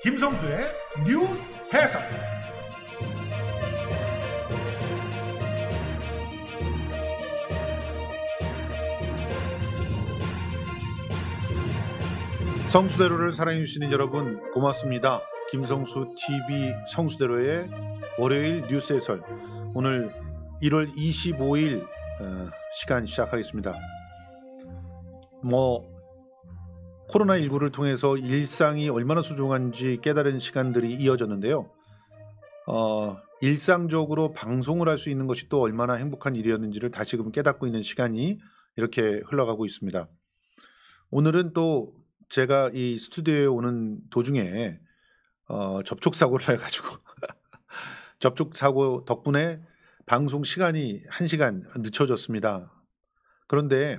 김성수의 뉴스 해석. 성수대로를 사랑해주시는 여러분 고맙습니다. 김성수 TV 성수대로의 월요일 뉴스 해설 오늘 1월 25일 어, 시간 시작하겠습니다. 뭐 코로나19를 통해서 일상이 얼마나 소중한지 깨달은 시간들이 이어졌는데요. 어, 일상적으로 방송을 할 수 있는 것이 또 얼마나 행복한 일이었는지를 다시금 깨닫고 있는 시간이 이렇게 흘러가고 있습니다. 오늘은 또 제가 이 스튜디오에 오는 도중에 어, 접촉 사고를 해가지고 접촉 사고 덕분에 방송 시간이 1시간 늦춰졌습니다. 그런데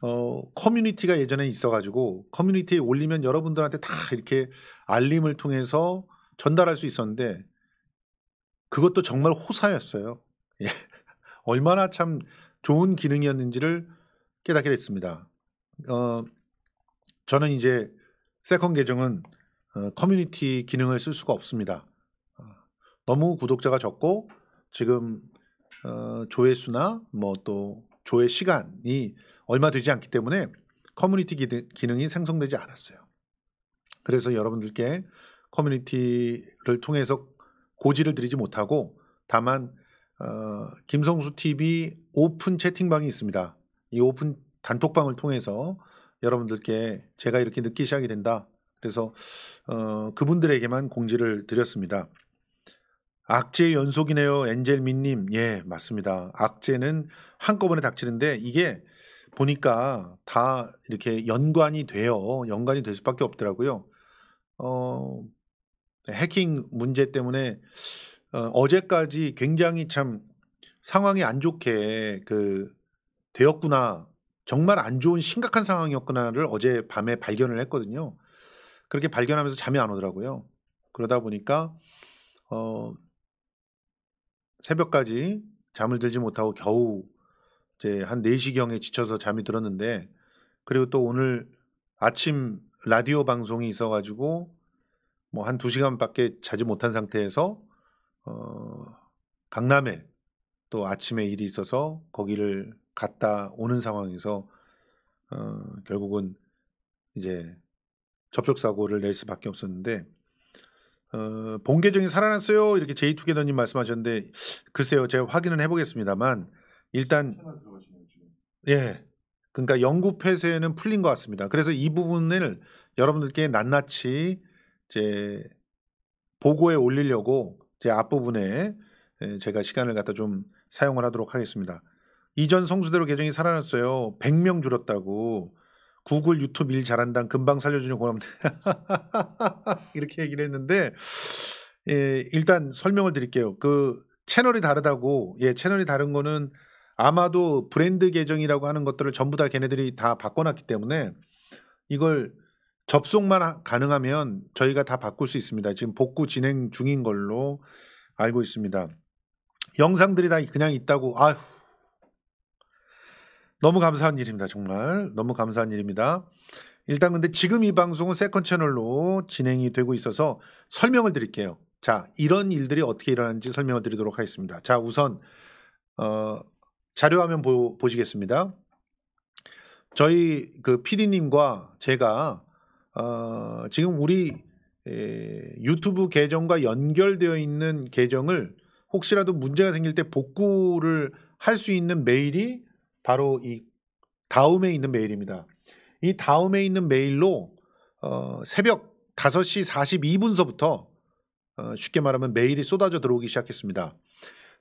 어, 커뮤니티가 예전에 있어가지고 커뮤니티에 올리면 여러분들한테 다 이렇게 알림을 통해서 전달할 수 있었는데 그것도 정말 호사였어요. 예. 얼마나 참 좋은 기능이었는지를 깨닫게 됐습니다. 어, 저는 이제 세컨 계정은 어, 커뮤니티 기능을 쓸 수가 없습니다. 어, 너무 구독자가 적고 지금 어, 조회수나 뭐 또 조회 시간이 얼마 되지 않기 때문에 커뮤니티 기능이 생성되지 않았어요. 그래서 여러분들께 커뮤니티를 통해서 고지를 드리지 못하고 다만 어, 김성수 TV 오픈 채팅방이 있습니다. 이 오픈 단톡방을 통해서 여러분들께 제가 이렇게 늦게 시작이 된다. 그래서 어, 그분들에게만 공지를 드렸습니다. 악재 연속이네요. 엔젤민님. 예, 맞습니다. 악재는 한꺼번에 닥치는데 이게 보니까 다 이렇게 연관이 돼요. 연관이 될 수밖에 없더라고요. 어, 해킹 문제 때문에 어, 제까지 굉장히 참 상황이 안 좋게 그 되었구나. 정말 안 좋은 심각한 상황이었구나를 어제 밤에 발견을 했거든요. 그렇게 발견하면서 잠이 안 오더라고요. 그러다 보니까 어, 새벽까지 잠을 들지 못하고 겨우 이제 한 4시경에 지쳐서 잠이 들었는데 그리고 또 오늘 아침 라디오 방송이 있어 가지고 뭐한 2시간밖에 자지 못한 상태에서 어 강남에 또 아침에 일이 있어서 거기를 갔다 오는 상황에서 어 결국은 이제 접촉 사고를 낼 수밖에 없었는데 어, 본 계정이 살아났어요 이렇게 제이투게더님 말씀하셨는데 글쎄요 제가 확인은 해보겠습니다만 일단 예. 그러니까 영구 폐쇄는 풀린 것 같습니다. 그래서 이 부분을 여러분들께 낱낱이 이제 보고에 올리려고 제 앞부분에 예, 제가 시간을 갖다 좀 사용을 하도록 하겠습니다. 이전 성수대로 계정이 살아났어요. 100명 줄었다고. 구글 유튜브 일 잘한다. 금방 살려주는 고맙네. 이렇게 얘기를 했는데 예, 일단 설명을 드릴게요. 그 채널이 다르다고 예, 채널이 다른 거는 아마도 브랜드 계정이라고 하는 것들을 전부 다 걔네들이 다 바꿔놨기 때문에 이걸 접속만 가능하면 저희가 다 바꿀 수 있습니다. 지금 복구 진행 중인 걸로 알고 있습니다. 영상들이 다 그냥 있다고 아휴 너무 감사한 일입니다. 정말 너무 감사한 일입니다. 일단 근데 지금 이 방송은 세컨 채널로 진행이 되고 있어서 설명을 드릴게요. 자 이런 일들이 어떻게 일어나는지 설명을 드리도록 하겠습니다. 자 우선 어, 자료화면 보, 보시겠습니다. 저희 그 PD님과 제가 어, 지금 우리 에, 유튜브 계정과 연결되어 있는 계정을 혹시라도 문제가 생길 때 복구를 할 수 있는 메일이 바로 이 다음에 있는 메일입니다. 이 다음에 있는 메일로 어, 새벽 5시 42분서부터 어, 쉽게 말하면 메일이 쏟아져 들어오기 시작했습니다.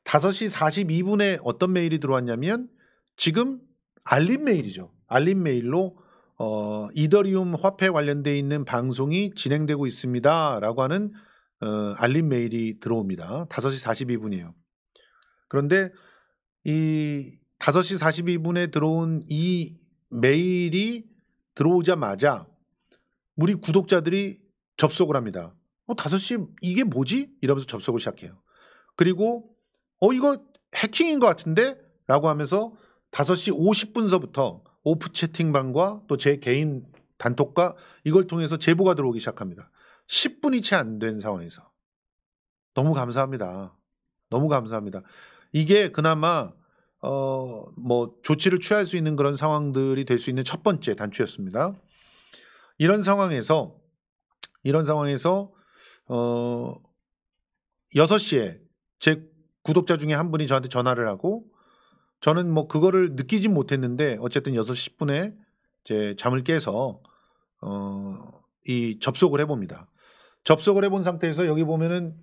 5시 42분에 어떤 메일이 들어왔냐면 지금 알림 메일이죠. 알림 메일로 어, 이더리움 화폐 관련돼 있는 방송이 진행되고 있습니다라고 하는 어, 알림 메일이 들어옵니다. 5시 42분이에요. 그런데 이 5시 42분에 들어온 이 메일이 들어오자마자 우리 구독자들이 접속을 합니다. 어, 5시 이게 뭐지? 이러면서 접속을 시작해요. 그리고 어 이거 해킹인 것 같은데? 라고 하면서 5시 50분서부터 오프 채팅방과 또 제 개인 단톡과 이걸 통해서 제보가 들어오기 시작합니다. 10분이 채 안 된 상황에서 너무 감사합니다. 너무 감사합니다. 이게 그나마 어 뭐 조치를 취할 수 있는 그런 상황들이 될 수 있는 첫 번째 단추였습니다. 이런 상황에서 이런 상황에서 어 6시에 제 구독자 중에 한 분이 저한테 전화를 하고 저는 뭐 그거를 느끼진 못했는데 어쨌든 6시 10분에 이제 잠을 깨서 어, 이 접속을 해봅니다. 접속을 해본 상태에서 여기 보면은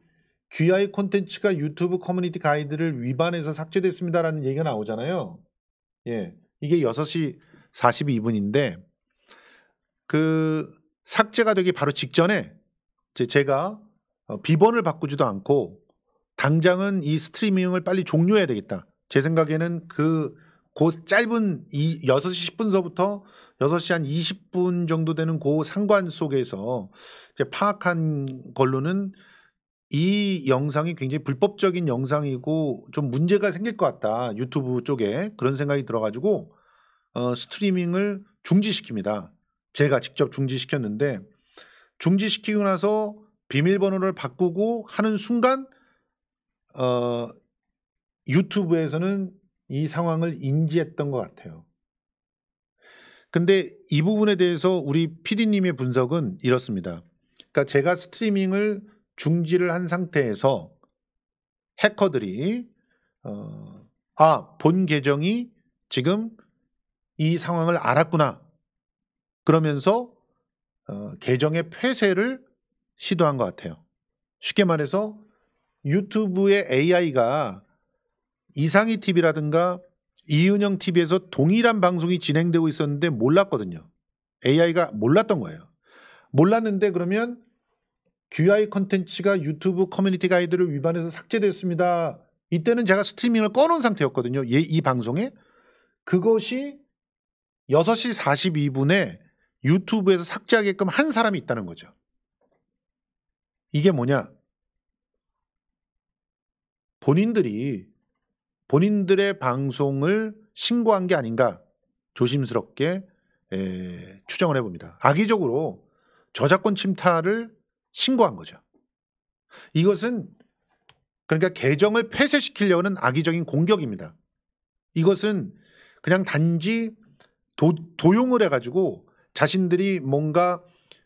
귀하의 콘텐츠가 유튜브 커뮤니티 가이드를 위반해서 삭제됐습니다라는 얘기가 나오잖아요. 예. 이게 6시 42분인데 그 삭제가 되기 바로 직전에 제가 어, 비번을 바꾸지도 않고 당장은 이 스트리밍을 빨리 종료해야 되겠다. 제 생각에는 그곧 짧은 이 6시 10분서부터 6시 한 20분 정도 되는 그 상관 속에서 이제 파악한 걸로는 이 영상이 굉장히 불법적인 영상이고 좀 문제가 생길 것 같다. 유튜브 쪽에 그런 생각이 들어가지고 어, 스트리밍을 중지시킵니다. 제가 직접 중지시켰는데 중지시키고 나서 비밀번호를 바꾸고 하는 순간 어, 유튜브에서는 이 상황을 인지했던 것 같아요. 근데 이 부분에 대해서 우리 PD님의 분석은 이렇습니다. 그러니까 제가 스트리밍을 중지를 한 상태에서 해커들이 어, 아, 본 계정이 지금 이 상황을 알았구나. 그러면서 어, 계정의 폐쇄를 시도한 것 같아요. 쉽게 말해서 유튜브의 AI가 이상희 TV라든가 이윤영 TV에서 동일한 방송이 진행되고 있었는데 몰랐거든요. AI가 몰랐던 거예요. 몰랐는데 그러면 QI 컨텐츠가 유튜브 커뮤니티 가이드를 위반해서 삭제됐습니다. 이때는 제가 스트리밍을 꺼놓은 상태였거든요. 예, 이 방송에. 그것이 6시 42분에 유튜브에서 삭제하게끔 한 사람이 있다는 거죠. 이게 뭐냐? 본인들이 본인들의 방송을 신고한 게 아닌가 조심스럽게 에, 추정을 해봅니다. 악의적으로 저작권 침탈을 신고한 거죠. 이것은 그러니까 계정을 폐쇄시키려는 악의적인 공격입니다. 이것은 그냥 단지 도, 도용을 해가지고 자신들이 뭔가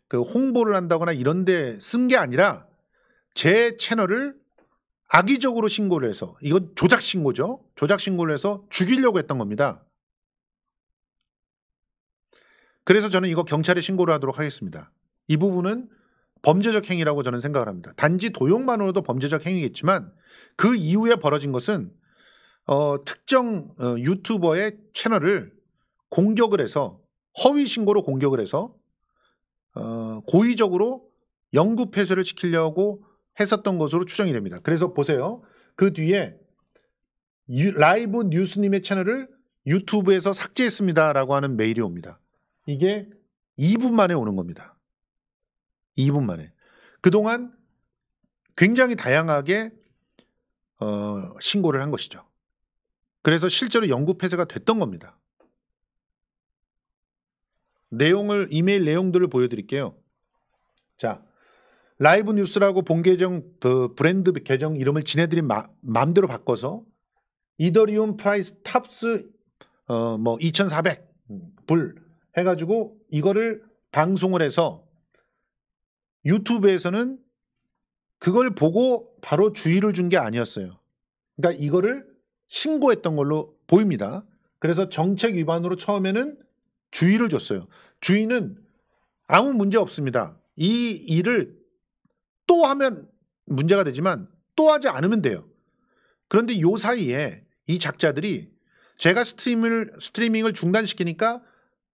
그 홍보를 한다거나 이런 데 쓴 게 아니라 제 채널을 악의적으로 신고를 해서 이건 조작 신고죠. 조작 신고를 해서 죽이려고 했던 겁니다. 그래서 저는 이거 경찰에 신고를 하도록 하겠습니다. 이 부분은 범죄적 행위라고 저는 생각을 합니다. 단지 도용만으로도 범죄적 행위겠지만 그 이후에 벌어진 것은 어, 특정 어, 유튜버의 채널을 공격을 해서 허위 신고로 공격을 해서 어, 고의적으로 영구 폐쇄를 시키려고 했었던 것으로 추정이 됩니다. 그래서 보세요. 그 뒤에 유, 라이브 뉴스님의 채널을 유튜브에서 삭제했습니다라고 하는 메일이 옵니다. 이게 2분 만에 오는 겁니다. 2분 만에. 그동안 굉장히 다양하게 어, 신고를 한 것이죠. 그래서 실제로 영구 폐쇄가 됐던 겁니다. 내용을 이메일 내용들을 보여드릴게요. 자, 라이브 뉴스라고 본 계정 그 브랜드 계정 이름을 지네들이 마, 마음대로 바꿔서 이더리움 프라이스 탑스 어뭐 2,400불 해가지고 이거를 방송을 해서 유튜브에서는 그걸 보고 바로 주의를 준 게 아니었어요. 그러니까 이거를 신고했던 걸로 보입니다. 그래서 정책 위반으로 처음에는 주의를 줬어요. 주의는 아무 문제 없습니다. 이 일을 또 하면 문제가 되지만 또 하지 않으면 돼요. 그런데 요 사이에 이 작자들이 제가 스트리밍을, 스트리밍을 중단시키니까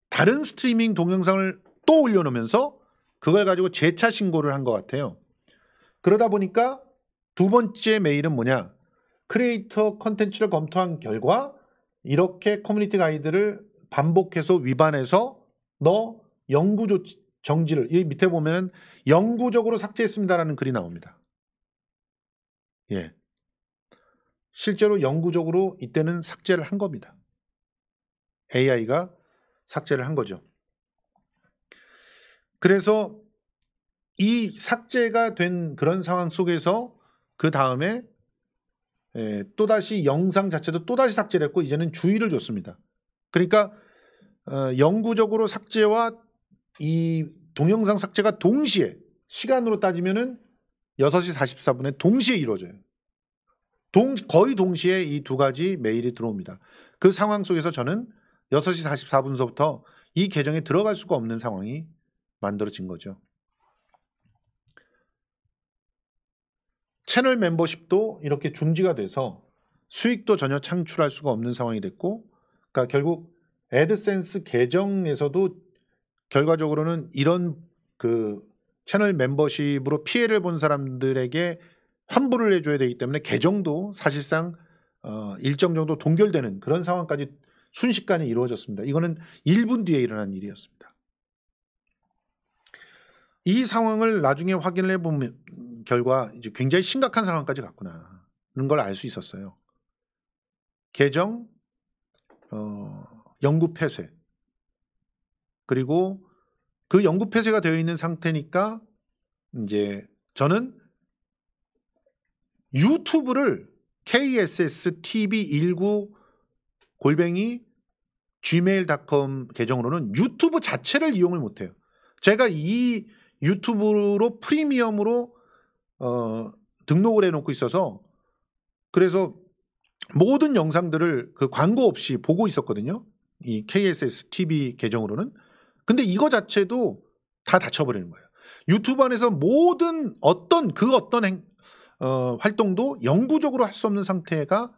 다른 스트리밍 동영상을 또 올려놓으면서 그걸 가지고 재차 신고를 한 것 같아요. 그러다 보니까 두 번째 메일은 뭐냐. 크리에이터 컨텐츠를 검토한 결과 이렇게 커뮤니티 가이드를 반복해서 위반해서 너 영구 조치, 정지를 이 밑에 보면 영구적으로 삭제했습니다라는 글이 나옵니다. 예. 실제로 영구적으로 이때는 삭제를 한 겁니다. AI가 삭제를 한 거죠. 그래서 이 삭제가 된 그런 상황 속에서 그 다음에 예, 또다시 영상 자체도 또다시 삭제를 했고 이제는 주의를 줬습니다. 그러니까 어, 영구적으로 삭제와 이 동영상 삭제가 동시에 시간으로 따지면은 6시 44분에 동시에 이루어져요. 동, 거의 동시에 이 두 가지 메일이 들어옵니다. 그 상황 속에서 저는 6시 44분서부터 이 계정에 들어갈 수가 없는 상황이 만들어진 거죠. 채널 멤버십도 이렇게 중지가 돼서 수익도 전혀 창출할 수가 없는 상황이 됐고, 그러니까 결국 애드센스 계정에서도 결과적으로는 이런 그 채널 멤버십으로 피해를 본 사람들에게 환불을 해줘야 되기 때문에 계정도 사실상 어, 일정 정도 동결되는 그런 상황까지 순식간에 이루어졌습니다. 이거는 1분 뒤에 일어난 일이었습니다. 이 상황을 나중에 확인을 해보면 결과 이제 굉장히 심각한 상황까지 갔구나. 하는걸 알 수 있었어요. 계정, 어, 연구 폐쇄. 그리고 그 영구 폐쇄가 되어 있는 상태니까 이제 저는 유튜브를 KSS TV 19 골뱅이 gmail.com 계정으로는 유튜브 자체를 이용을 못해요. 제가 이 유튜브로 프리미엄으로 어, 등록을 해놓고 있어서 그래서 모든 영상들을 그 광고 없이 보고 있었거든요. 이 KSS TV 계정으로는. 근데 이거 자체도 다 닫혀버리는 거예요. 유튜브 안에서 모든 어떤 그 어떤 행, 어, 활동도 영구적으로 할 수 없는 상태가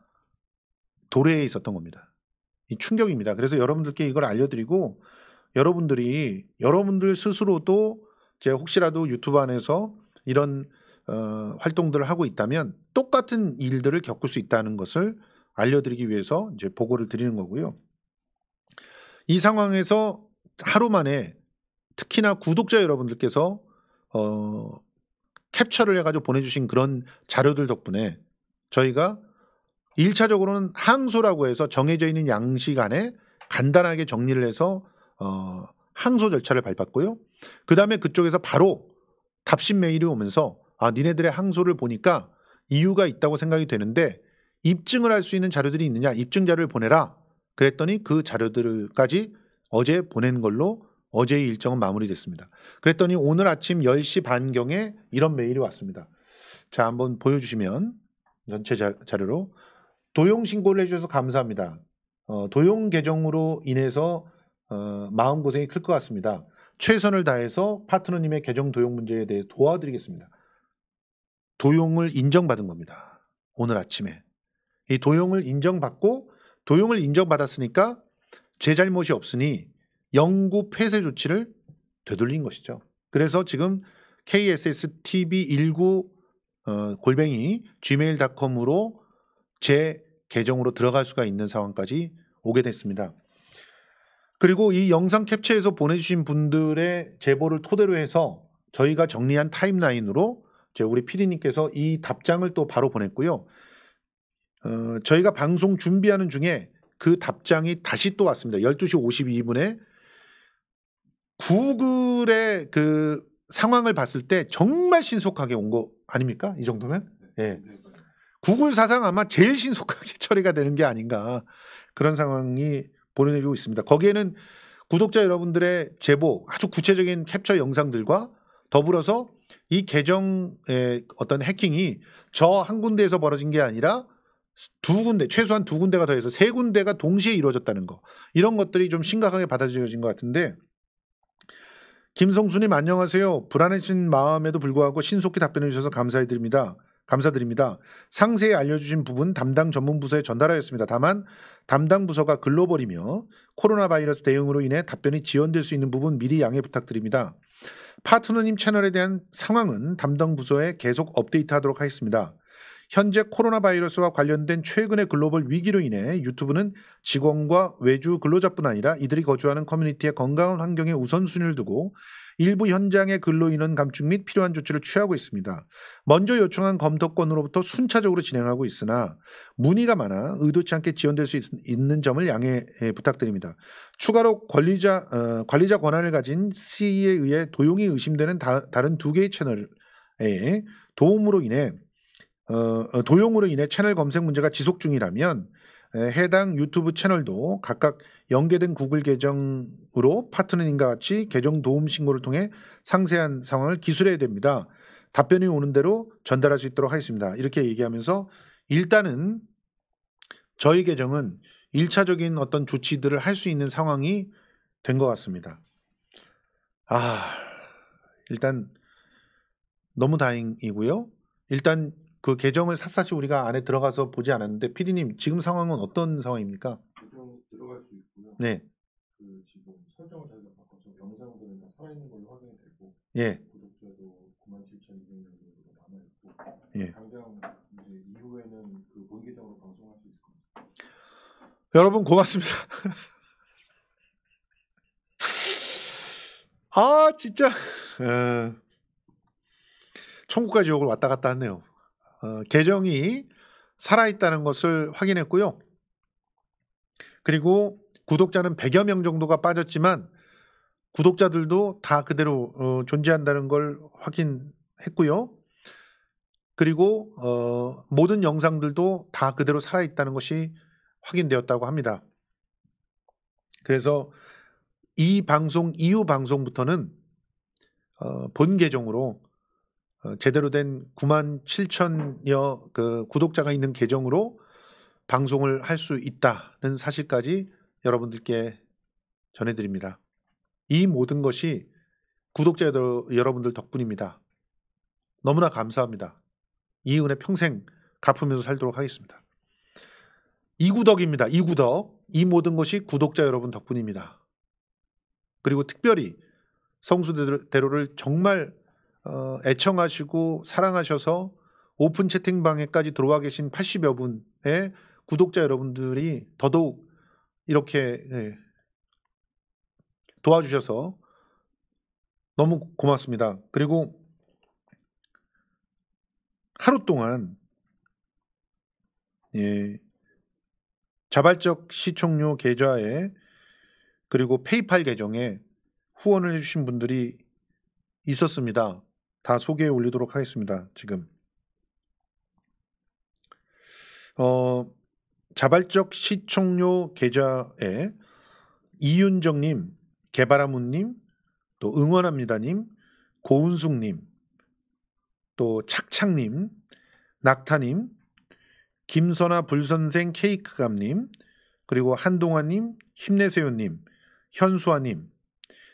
도래에 있었던 겁니다. 이 충격입니다. 그래서 여러분들께 이걸 알려드리고 여러분들이 여러분들 스스로도 제 혹시라도 유튜브 안에서 이런 어, 활동들을 하고 있다면 똑같은 일들을 겪을 수 있다는 것을 알려드리기 위해서 이제 보고를 드리는 거고요. 이 상황에서 하루 만에 특히나 구독자 여러분들께서 어, 캡처를 해가지고 보내주신 그런 자료들 덕분에 저희가 1차적으로는 항소라고 해서 정해져 있는 양식 안에 간단하게 정리를 해서 어, 항소 절차를 밟았고요. 그 다음에 그쪽에서 바로 답신 메일이 오면서 아, 니네들의 항소를 보니까 이유가 있다고 생각이 되는데 입증을 할 수 있는 자료들이 있느냐 입증자를 보내라 그랬더니 그 자료들까지 어제 보낸 걸로 어제의 일정은 마무리됐습니다. 그랬더니 오늘 아침 10시 반경에 이런 메일이 왔습니다. 자, 한번 보여주시면 전체 자, 료로 도용 신고를 해주셔서 감사합니다. 어, 도용 계정으로 인해서 어, 마음고생이 클 것 같습니다. 최선을 다해서 파트너님의 계정 도용 문제에 대해 도와드리겠습니다. 도용을 인정받은 겁니다. 오늘 아침에. 이 도용을 인정받고 도용을 인정받았으니까 제 잘못이 없으니 영구 폐쇄 조치를 되돌린 것이죠. 그래서 지금 KSSTV19 어, 골뱅이 gmail.com으로 제 계정으로 들어갈 수가 있는 상황까지 오게 됐습니다. 그리고 이 영상 캡처에서 보내주신 분들의 제보를 토대로 해서 저희가 정리한 타임라인으로 우리 피디님께서 이 답장을 또 바로 보냈고요. 어, 저희가 방송 준비하는 중에 그 답장이 다시 또 왔습니다. 12시 52분에 구글의 그 상황을 봤을 때 정말 신속하게 온 거 아닙니까? 이 정도면? 네. 예. 네, 네. 구글 사상 아마 제일 신속하게 처리가 되는 게 아닌가 그런 상황이 보내주고 있습니다. 거기에는 구독자 여러분들의 제보, 아주 구체적인 캡처 영상들과 더불어서 이 계정의 예, 어떤 해킹이 저 한 군데에서 벌어진 게 아니라 두 군데 최소한 두 군데가 더해서 세 군데가 동시에 이루어졌다는 거 이런 것들이 좀 심각하게 받아들여진 것 같은데 김성수님 안녕하세요 불안해진 마음에도 불구하고 신속히 답변해 주셔서 감사드립니다 감사드립니다 상세히 알려주신 부분 담당 전문 부서에 전달하였습니다 다만 담당 부서가 글로벌이며 코로나 바이러스 대응으로 인해 답변이 지연될 수 있는 부분 미리 양해 부탁드립니다 파트너님 채널에 대한 상황은 담당 부서에 계속 업데이트하도록 하겠습니다. 현재 코로나 바이러스와 관련된 최근의 글로벌 위기로 인해 유튜브는 직원과 외주 근로자뿐 아니라 이들이 거주하는 커뮤니티의 건강한 환경에 우선순위를 두고 일부 현장의 근로 인원 감축 및 필요한 조치를 취하고 있습니다. 먼저 요청한 검토권으로부터 순차적으로 진행하고 있으나 문의가 많아 의도치 않게 지연될 수 있, 는 점을 양해 예, 부탁드립니다. 추가로 관리자 어, 관리자 권한을 가진 CE에 의해 도용이 의심되는 다, 다른 두 개의 채널에 도움으로 인해 어, 어, 도용으로 인해 채널 검색 문제가 지속 중이라면 해당 유튜브 채널도 각각 연계된 구글 계정으로 파트너님과 같이 계정 도움 신고를 통해 상세한 상황을 기술해야 됩니다. 답변이 오는 대로 전달할 수 있도록 하겠습니다. 이렇게 얘기하면서 일단은 저희 계정은 1차적인 어떤 조치들을 할 수 있는 상황이 된 것 같습니다. 아, 일단 너무 다행이고요. 일단 그 계정을 샅샅이 우리가 안에 들어가서 보지 않았는데 피디님 지금 상황은 어떤 상황입니까? 계정 들어갈 수 있고요. 네. 그 지금 설정을 저희가 바꿔서 영상들은 다 살아있는 걸로 확인이 되고 예. 구독자도 9 7 2 0명 정도 남아 있고 예. 당장 이제 이후에는 그 본계정으로 방송할 수 있을 것 같습니다. 여러분 고맙습니다. 아 진짜 에... 어, 천국과 지옥을 왔다 갔다 하네요. 어, 계정이 살아있다는 것을 확인했고요. 그리고 구독자는 100여 명 정도가 빠졌지만 구독자들도 다 그대로 어, 존재한다는 걸 확인했고요. 그리고 어, 모든 영상들도 다 그대로 살아있다는 것이 확인되었다고 합니다. 그래서 이 방송 이후 방송부터는 어, 본 계정으로 어, 제대로 된 9만 7천여 그 구독자가 있는 계정으로 방송을 할 수 있다는 사실까지 여러분들께 전해드립니다. 이 모든 것이 구독자 여러분들 덕분입니다. 너무나 감사합니다. 이 은혜 평생 갚으면서 살도록 하겠습니다. 이구덕입니다. 이구덕. 이 모든 것이 구독자 여러분 덕분입니다. 그리고 특별히 성수대로를 정말 어, 애청하시고 사랑하셔서 오픈 채팅방에까지 들어와 계신 80여 분의 구독자 여러분들이 더더욱 이렇게 예, 도와주셔서 너무 고맙습니다. 그리고 하루 동안 예, 자발적 시청료 계좌에 그리고 페이팔 계정에 후원을 해주신 분들이 있었습니다. 다 소개해 올리도록 하겠습니다. 지금 어, 자발적 시청료 계좌에 이윤정님, 개발아무님또 응원합니다님, 고은숙님, 또 착착님, 낙타님, 김선아 불선생 케이크감님, 그리고 한동아님, 힘내세요님, 현수아님,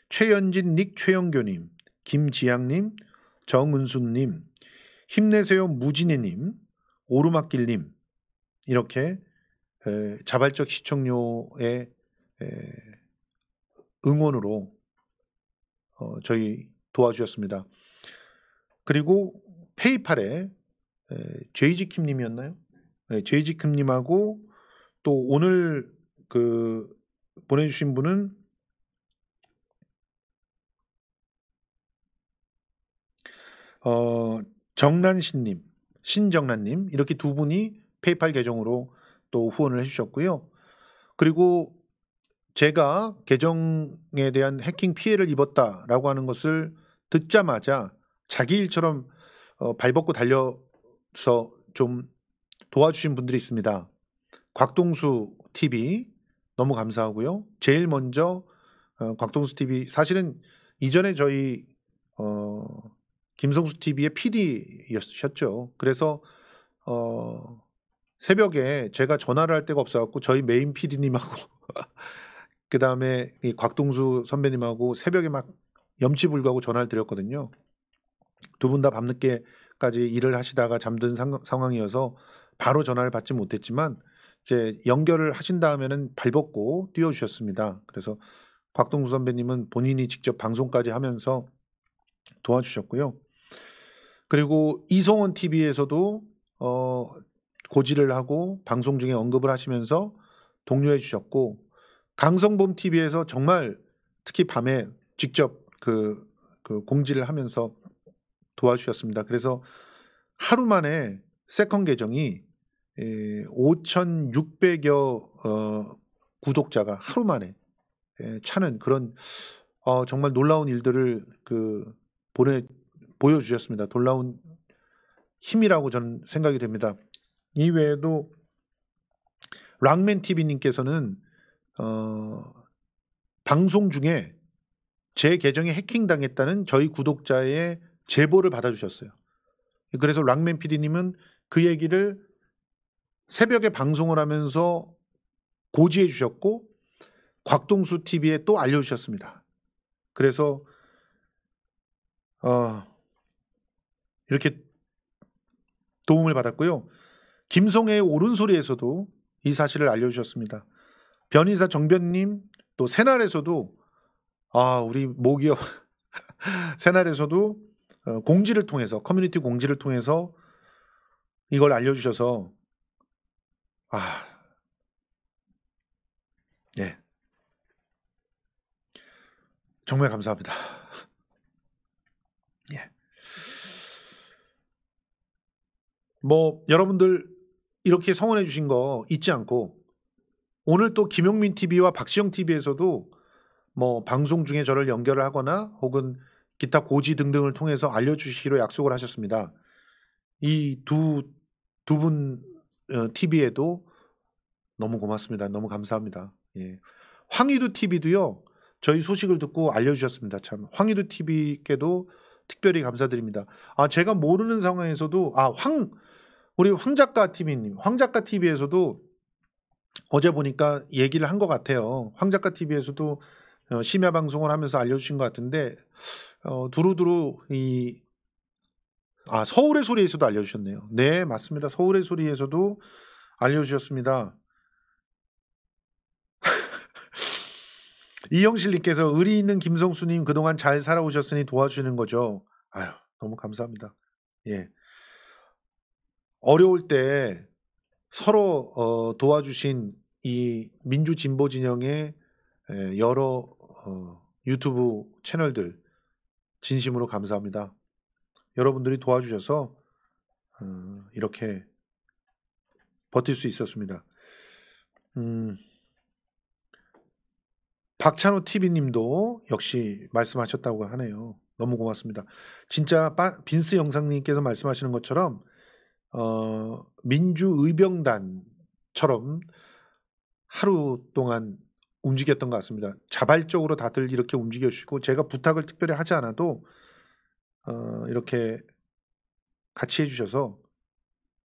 최연진 닉 최영교님, 김지양님, 정은수님, 힘내세요 무진애님, 오르막길님 이렇게 자발적 시청료의 응원으로 어, 저희 도와주셨습니다. 그리고 페이팔에 제이지킴님이었나요? 네, 제이지킴님하고 또 오늘 그 보내주신 분은 어, 정란신님, 신정란님 이렇게 두 분이 페이팔 계정으로 또 후원을 해주셨고요. 그리고 제가 계정에 대한 해킹 피해를 입었다라고 하는 것을 듣자마자 자기 일처럼 어, 발벗고 달려서 좀 도와주신 분들이 있습니다. 곽동수 TV 너무 감사하고요. 제일 먼저 어, 곽동수 TV 사실은 이전에 저희 어, 김성수 TV의 PD였셨죠. 그래서 어 새벽에 제가 전화를 할 데가 없어갖고 저희 메인 PD님하고 그 다음에 이 곽동수 선배님하고 새벽에 막 염치불구하고 전화를 드렸거든요. 두 분 다 밤늦게까지 일을 하시다가 잠든 상, 황이어서 바로 전화를 받지 못했지만 이제 연결을 하신 다음에는 발벗고 뛰어주셨습니다. 그래서 곽동수 선배님은 본인이 직접 방송까지 하면서 도와주셨고요. 그리고 이성원 TV에서도 어, 고지를 하고 방송 중에 언급을 하시면서 독려해 주셨고 강성범 TV에서 정말 특히 밤에 직접 그, 그 공지를 하면서 도와주셨습니다. 그래서 하루 만에 세컨 계정이 5,600여 예, 어, 구독자가 하루 만에 예, 차는 그런 어, 정말 놀라운 일들을 그 보내 보여주셨습니다. 놀라운 힘이라고 저는 생각이 됩니다. 이외에도 락맨 TV님께서는 어, 방송 중에 제 계정에 해킹 당했다는 저희 구독자의 제보를 받아주셨어요. 그래서 락맨 PD님은 그 얘기를 새벽에 방송을 하면서 고지해 주셨고 곽동수 TV에 또 알려주셨습니다. 그래서 어, 이렇게 도움을 받았고요. 김성애의 오른 소리에서도 이 사실을 알려주셨습니다. 변희사 정변님 또 새날에서도 아 우리 모기업 새날에서도 어, 공지를 통해서 커뮤니티 공지를 통해서 이걸 알려주셔서 아 예. 정말 감사합니다. 뭐 여러분들 이렇게 성원해 주신 거 잊지 않고 오늘 또 김용민 TV와 박시영 TV에서도 뭐 방송 중에 저를 연결을 하거나 혹은 기타 고지 등등을 통해서 알려주시기로 약속을 하셨습니다. 이 두 두 분 TV에도 어, 너무 고맙습니다. 너무 감사합니다. 예. 황희도 TV도요. 저희 소식을 듣고 알려주셨습니다. 참황희도 TV께도 특별히 감사드립니다. 아 제가 모르는 상황에서도 아황 우리 황 작가 TV님, 황 작가 TV에서도 어제 보니까 얘기를 한 것 같아요. 황 작가 TV에서도 어, 심야 방송을 하면서 알려주신 것 같은데 어, 두루두루 이아 서울의 소리에서도 알려주셨네요. 네 맞습니다. 서울의 소리에서도 알려주셨습니다. 이영실님께서 의리 있는 김성수님 그동안 잘 살아오셨으니 도와주는 거죠. 아유 너무 감사합니다. 예. 어려울 때 서로 어, 도와주신 이 민주 진보 진영의 예, 여러 어, 유튜브 채널들 진심으로 감사합니다. 여러분들이 도와주셔서 어, 이렇게 버틸 수 있었습니다. 음, 박찬호 TV님도 역시 말씀하셨다고 하네요. 너무 고맙습니다. 진짜 빈스 영상님께서 말씀하시는 것처럼 어, 민주의병단처럼 하루 동안 움직였던 것 같습니다. 자발적으로 다들 이렇게 움직여주시고 제가 부탁을 특별히 하지 않아도 어, 이렇게 같이 해주셔서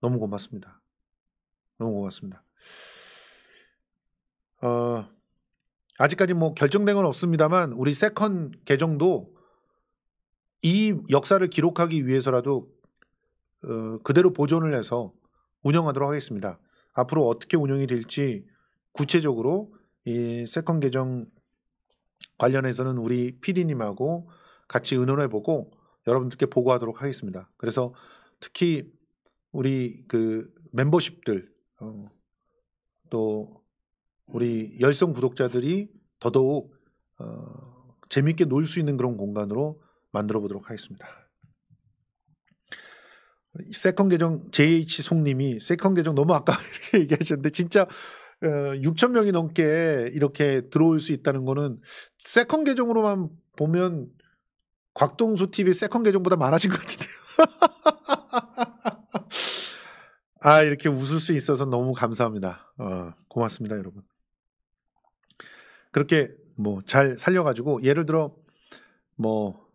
너무 고맙습니다. 너무 고맙습니다. 어, 아직까지 뭐 결정된 건 없습니다만 우리 세컨 계정도 이 역사를 기록하기 위해서라도 어, 그대로 보존을 해서 운영하도록 하겠습니다. 앞으로 어떻게 운영이 될지 구체적으로 이 세컨 계정 관련해서는 우리 PD님하고 같이 의논해보고 여러분들께 보고하도록 하겠습니다. 그래서 특히 우리 그 멤버십들 어, 또 우리 열성 구독자들이 더더욱 어, 재밌게 놀 수 있는 그런 공간으로 만들어 보도록 하겠습니다. 세컨 계정 JH 송님이 세컨 계정 너무 아까 이렇게 얘기하셨는데 진짜 6천 어, 명이 넘게 이렇게 들어올 수 있다는 거는 세컨 계정으로만 보면 곽동수 TV 세컨 계정보다 많아진 것 같은데요. 아 이렇게 웃을 수 있어서 너무 감사합니다. 어, 고맙습니다, 여러분. 그렇게 뭐 잘 살려가지고 예를 들어 뭐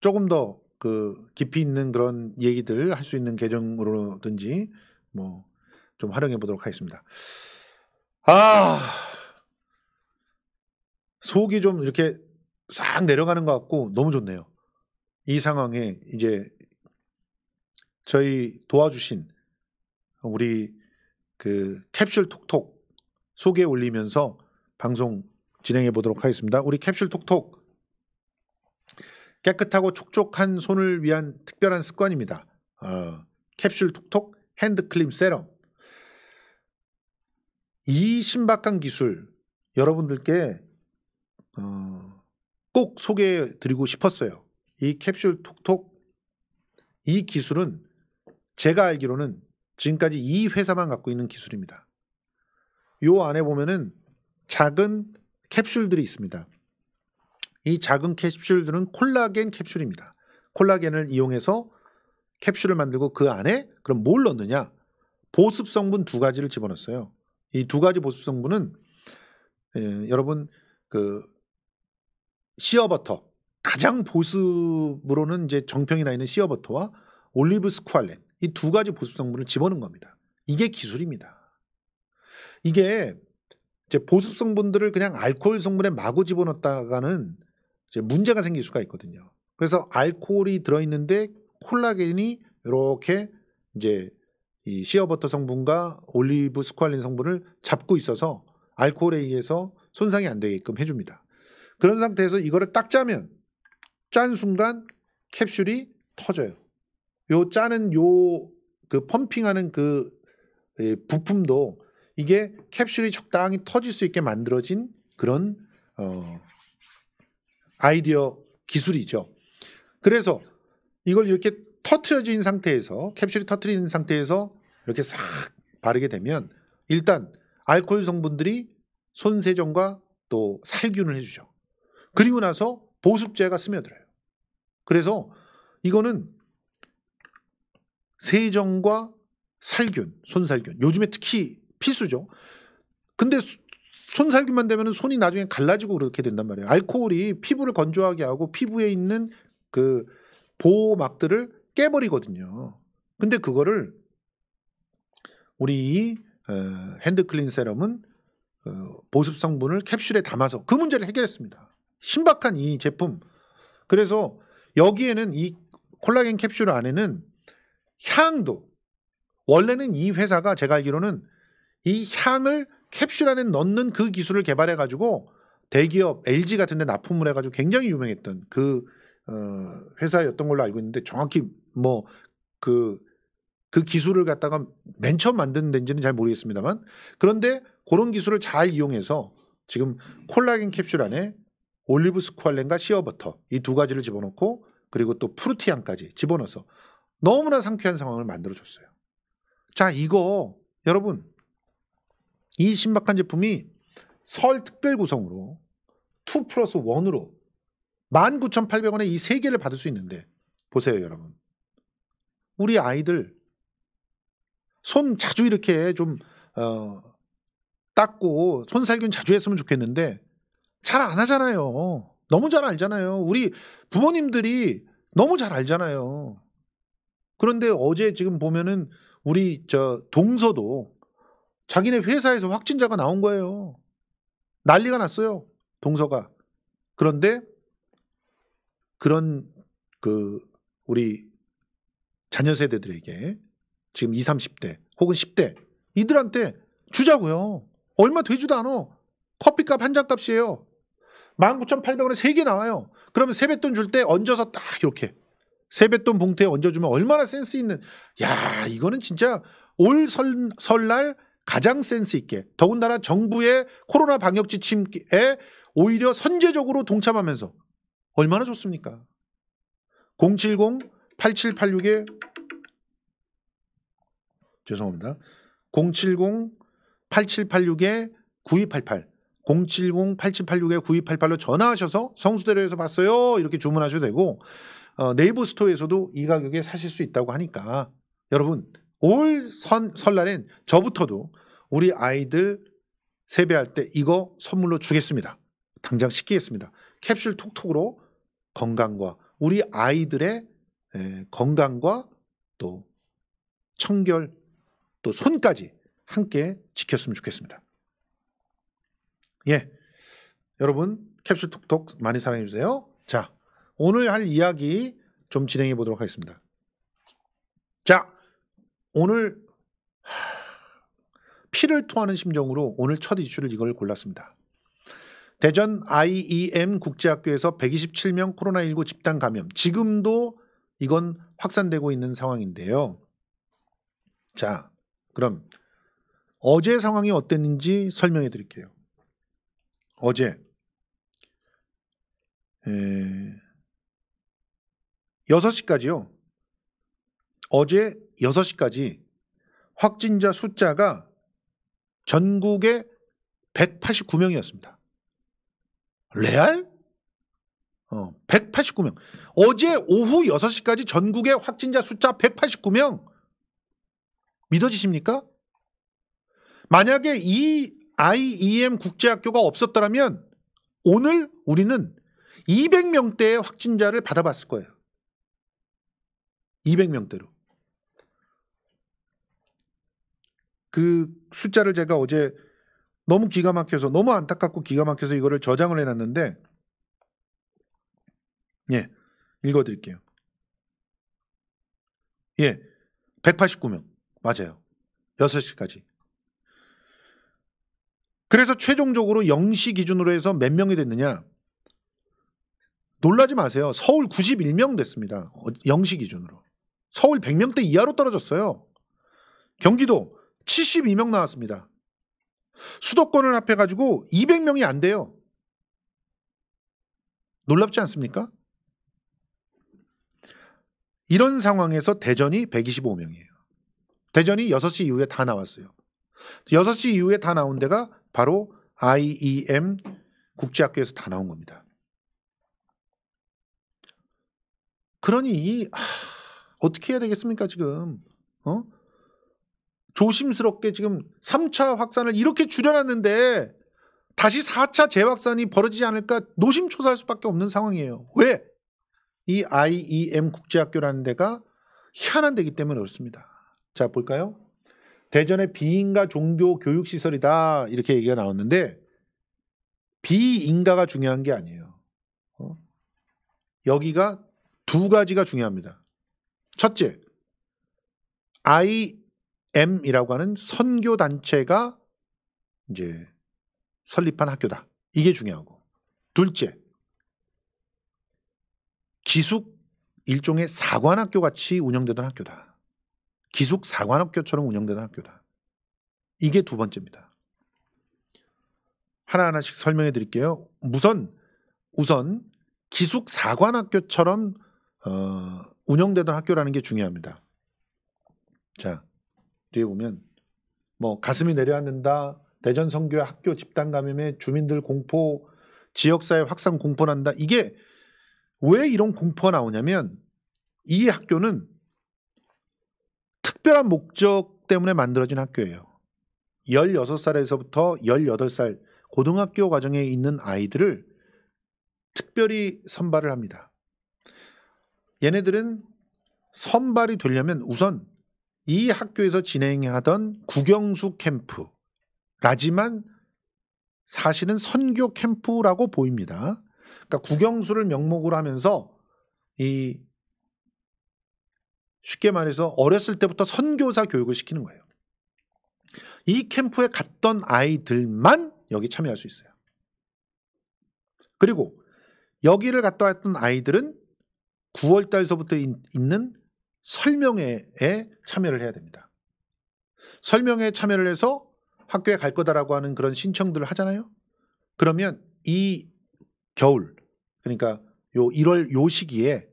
조금 더그 깊이 있는 그런 얘기들 할 수 있는 계정으로든지 뭐 좀 활용해 보도록 하겠습니다. 아 속이 좀 이렇게 싹 내려가는 것 같고 너무 좋네요. 이 상황에 이제 저희 도와주신 우리 그 캡슐 톡톡 소개 올리면서 방송 진행해 보도록 하겠습니다. 우리 캡슐 톡톡 깨끗하고 촉촉한 손을 위한 특별한 습관입니다. 어, 캡슐 톡톡 핸드클림 세럼. 이 신박한 기술 여러분들께 어, 꼭 소개해 드리고 싶었어요. 이 캡슐 톡톡 이 기술은 제가 알기로는 지금까지 이 회사만 갖고 있는 기술입니다. 요 안에 보면은 작은 캡슐들이 있습니다. 이 작은 캡슐들은 콜라겐 캡슐입니다. 콜라겐을 이용해서 캡슐을 만들고 그 안에 그럼 뭘 넣느냐? 보습 성분 두 가지를 집어넣었어요. 이 두 가지 보습 성분은 예, 여러분 그 시어버터 가장 보습으로는 이제 정평이 나 있는 시어버터와 올리브 스쿠알렌 이 두 가지 보습 성분을 집어넣은 겁니다. 이게 기술입니다. 이게 이제 보습 성분들을 그냥 알코올 성분에 마구 집어넣었다가는 문제가 생길 수가 있거든요. 그래서 알코올이 들어있는데 콜라겐이 이렇게 이제 이 시어버터 성분과 올리브 스쿠린 성분을 잡고 있어서 알코올에 의해서 손상이 안 되게끔 해줍니다. 그런 상태에서 이거를 딱 짜면 짠 순간 캡슐이 터져요. 요 짜는 요 그 펌핑하는 그 예, 부품도 이게 캡슐이 적당히 터질 수 있게 만들어진 그런 어 아이디어 기술이죠. 그래서 이걸 이렇게 터트려진 상태에서 캡슐이 터트린 상태에서 이렇게 싹 바르게 되면 일단 알코올 성분들이 손세정과 또 살균을 해주죠. 그리고 나서 보습제가 스며들어요. 그래서 이거는 세정과 살균, 손살균 요즘에 특히 필수죠. 근데 손살균만 되면 손이 나중에 갈라지고 그렇게 된단 말이에요. 알코올이 피부를 건조하게 하고 피부에 있는 그 보호막들을 깨버리거든요. 근데 그거를 우리 이 어, 핸드클린 세럼은 어, 보습 성분을 캡슐에 담아서 그 문제를 해결했습니다. 신박한 이 제품. 그래서 여기에는 이 콜라겐 캡슐 안에는 향도 원래는 이 회사가 제가 알기로는 이 향을 캡슐 안에 넣는 그 기술을 개발해 가지고 대기업 LG 같은 데 납품을 해 가지고 굉장히 유명했던 그 어, 회사였던 걸로 알고 있는데 정확히 뭐 그그 그 기술을 갖다가 맨 처음 만든 덴지는잘 모르겠습니다만 그런데 그런 기술을 잘 이용해서 지금 콜라겐 캡슐 안에 올리브 스쿠알렌과 시어버터 이 두 가지를 집어넣고 그리고 또프루티안까지 집어넣어서 너무나 상쾌한 상황을 만들어줬어요. 자, 이거 여러분 이 신박한 제품이 설 특별 구성으로 2 플러스 1으로 19,800원에 이 세 개를 받을 수 있는데 보세요 여러분 우리 아이들 손 자주 이렇게 좀 어, 닦고 손살균 자주 했으면 좋겠는데 잘 안 하잖아요 너무 잘 알잖아요 우리 부모님들이 너무 잘 알잖아요 그런데 어제 지금 보면은 우리 저 동서도 자기네 회사에서 확진자가 나온 거예요. 난리가 났어요. 동서가. 그런데 그런 그 우리 자녀 세대들에게 지금 20, 30대 혹은 10대 이들한테 주자고요. 얼마 되지도 않아. 커피값 한 잔 값이에요. 19,800원에 3개 나와요. 그러면 세뱃돈 줄 때 얹어서 딱 이렇게 세뱃돈 봉투에 얹어주면 얼마나 센스 있는 야 이거는 진짜 올 설, 설날 가장 센스 있게 더군다나 정부의 코로나 방역 지침에 오히려 선제적으로 동참하면서 얼마나 좋습니까? 070-8786에 죄송합니다. 070-8786에 9288 070-8786-9288로 에 전화하셔서 성수대로에서 봤어요. 이렇게 주문하셔도 되고 어, 네이버 스토어에서도 이 가격에 사실 수 있다고 하니까 여러분 올 선, 설날엔 저부터도 우리 아이들 세배할 때 이거 선물로 주겠습니다. 당장 시키겠습니다. 캡슐 톡톡으로 건강과 우리 아이들의 건강과 또 청결 또 손까지 함께 지켰으면 좋겠습니다. 예. 여러분 캡슐 톡톡 많이 사랑해 주세요. 자, 오늘 할 이야기 좀 진행해 보도록 하겠습니다. 자, 오늘 피를 토하는 심정으로 오늘 첫 이슈를 이걸 골랐습니다. 대전 IEM 국제학교에서 127명 코로나19 집단 감염. 지금도 이건 확산되고 있는 상황인데요. 자, 그럼 어제 상황이 어땠는지 설명해 드릴게요. 어제 에... 6시까지요. 어제 6시까지 확진자 숫자가 전국에 189명이었습니다. 레알? 어, 189명. 어제 오후 6시까지 전국의 확진자 숫자 189명. 믿어지십니까? 만약에 이 IEM 국제학교가 없었더라면 오늘 우리는 200명대의 확진자를 받아봤을 거예요. 200명대로. 그 숫자를 제가 어제 너무 기가 막혀서 너무 안타깝고 기가 막혀서 이거를 저장을 해놨는데 예 읽어드릴게요. 예 189명 맞아요 6시까지 그래서 최종적으로 0시 기준으로 해서 몇 명이 됐느냐 놀라지 마세요 서울 91명 됐습니다 0시 어, 기준으로 서울 100명대 이하로 떨어졌어요 경기도 72명 나왔습니다. 수도권을 합해가지고 200명이 안 돼요. 놀랍지 않습니까? 이런 상황에서 대전이 125명이에요. 대전이 6시 이후에 다 나왔어요. 6시 이후에 다 나온 데가 바로 IEM 국제학교에서 다 나온 겁니다. 그러니 이 하, 어떻게 해야 되겠습니까 지금? 어? 조심스럽게 지금 3차 확산을 이렇게 줄여놨는데 다시 4차 재확산이 벌어지지 않을까 노심초사할 수밖에 없는 상황이에요. 왜? 이 IEM 국제학교라는 데가 희한한 데기 때문에 그렇습니다. 자 볼까요? 대전의 비인가 종교 교육 시설이다 이렇게 얘기가 나왔는데 비인가가 중요한 게 아니에요. 어? 여기가 두 가지가 중요합니다. 첫째, I M이라고 하는 선교 단체가 이제 설립한 학교다. 이게 중요하고 둘째 기숙 일종의 사관학교 같이 운영되던 학교다. 기숙 사관학교처럼 운영되던 학교다. 이게 두 번째입니다. 하나하나씩 설명해 드릴게요. 우선 우선 기숙 사관학교처럼 어, 운영되던 학교라는 게 중요합니다. 자, 뒤에 보면 뭐 가슴이 내려앉는다. 대전 성교 학교 집단 감염에 주민들 공포, 지역사회 확산 공포난다. 이게 왜 이런 공포가 나오냐면 이 학교는 특별한 목적 때문에 만들어진 학교예요. 16살에서부터 18살 고등학교 과정에 있는 아이들을 특별히 선발을 합니다. 얘네들은 선발이 되려면 우선 이 학교에서 진행하던 국영수 캠프라지만 사실은 선교 캠프라고 보입니다. 그러니까 국영수를 명목으로 하면서 이 쉽게 말해서 어렸을 때부터 선교사 교육을 시키는 거예요. 이 캠프에 갔던 아이들만 여기 참여할 수 있어요. 그리고 여기를 갔다 왔던 아이들은 9월 달서부터 있는 설명회에 참여를 해야 됩니다. 설명에 회 참여를 해서 학교에 갈 거다라고 하는 그런 신청들을 하잖아요. 그러면 이 겨울 그러니까 요 1월 요 시기에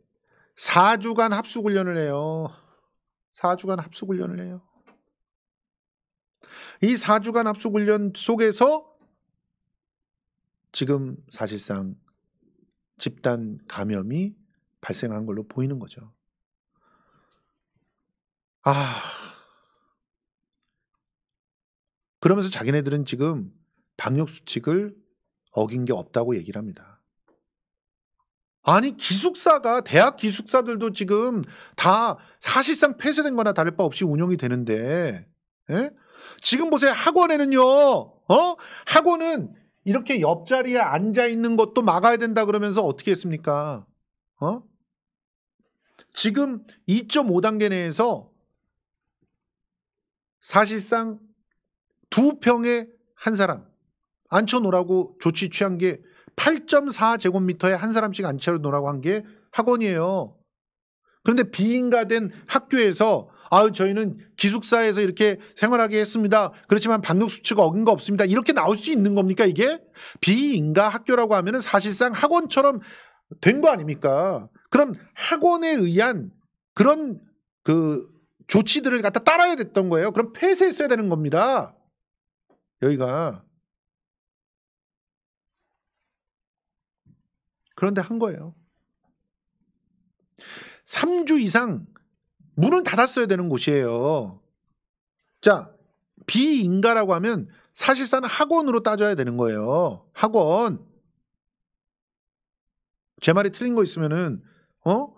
4주간 합숙 훈련을 해요. 4주간 합숙 훈련을 해요. 이 4주간 합숙 훈련 속에서 지금 사실상 집단 감염이 발생한 걸로 보이는 거죠. 아. 그러면서 자기네들은 지금 방역 수칙을 어긴 게 없다고 얘기를 합니다. 아니 기숙사가 대학 기숙사들도 지금 다 사실상 폐쇄된 거나 다를 바 없이 운영이 되는데 에? 예? 지금 보세요 학원에는요 어 학원은 이렇게 옆자리에 앉아 있는 것도 막아야 된다 그러면서 어떻게 했습니까 어 지금 2.5단계 내에서 사실상 두 평에 한 사람 앉혀놓으라고 조치 취한 게 8.4제곱미터에 한 사람씩 앉혀놓으라고 한 게 학원이에요. 그런데 비인가된 학교에서 아유 저희는 기숙사에서 이렇게 생활하게 했습니다. 그렇지만 방역 수칙을 어긴 거 없습니다. 이렇게 나올 수 있는 겁니까 이게? 비인가 학교라고 하면은 사실상 학원처럼 된 거 아닙니까? 그럼 학원에 의한 그런 그 조치들을 갖다 따라야 됐던 거예요. 그럼 폐쇄했어야 되는 겁니다. 여기가. 그런데 한 거예요. 3주 이상 문은 닫았어야 되는 곳이에요. 자, 비인가라고 하면 사실상 학원으로 따져야 되는 거예요. 학원. 제 말이 틀린 거 있으면은, 어?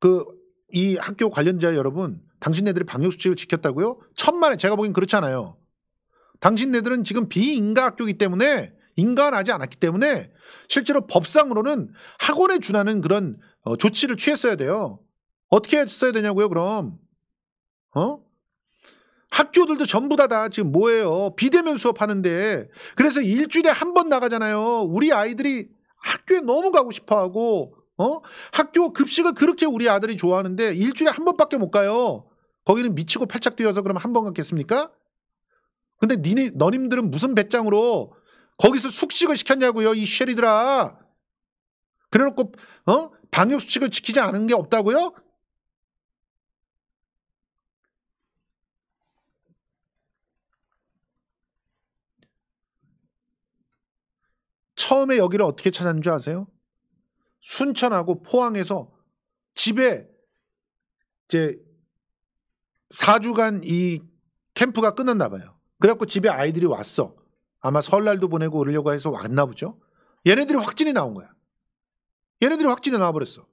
그이 학교 관련자 여러분 당신네들이 방역 수칙을 지켰다고요? 천만에 제가 보기엔 그렇잖아요. 당신네들은 지금 비인가 학교이기 때문에 인가하지 않았기 때문에 실제로 법상으로는 학원에 준하는 그런 어, 조치를 취했어야 돼요. 어떻게 했어야 되냐고요, 그럼? 어? 학교들도 전부 다, 다 지금 뭐예요? 비대면 수업하는데. 그래서 일주일에 한 번 나가잖아요. 우리 아이들이 학교에 너무 가고 싶어 하고, 어? 학교 급식을 그렇게 우리 아들이 좋아하는데 일주일에 한 번밖에 못 가요. 거기는 미치고 팔짝 뛰어서 그럼 한 번 갔겠습니까? 근데 니네 너님들은 무슨 배짱으로 거기서 숙식을 시켰냐고요, 이 쉐리들아. 그래놓고 어? 방역 수칙을 지키지 않은 게 없다고요? 처음에 여기를 어떻게 찾았는 지 아세요? 순천하고 포항에서 집에 이제 4주간 이 캠프가 끝났나 봐요. 그래갖고 집에 아이들이 왔어. 아마 설날도 보내고 오려고 해서 왔나 보죠. 얘네들이 확진이 나온 거야. 얘네들이 확진이 나와버렸어.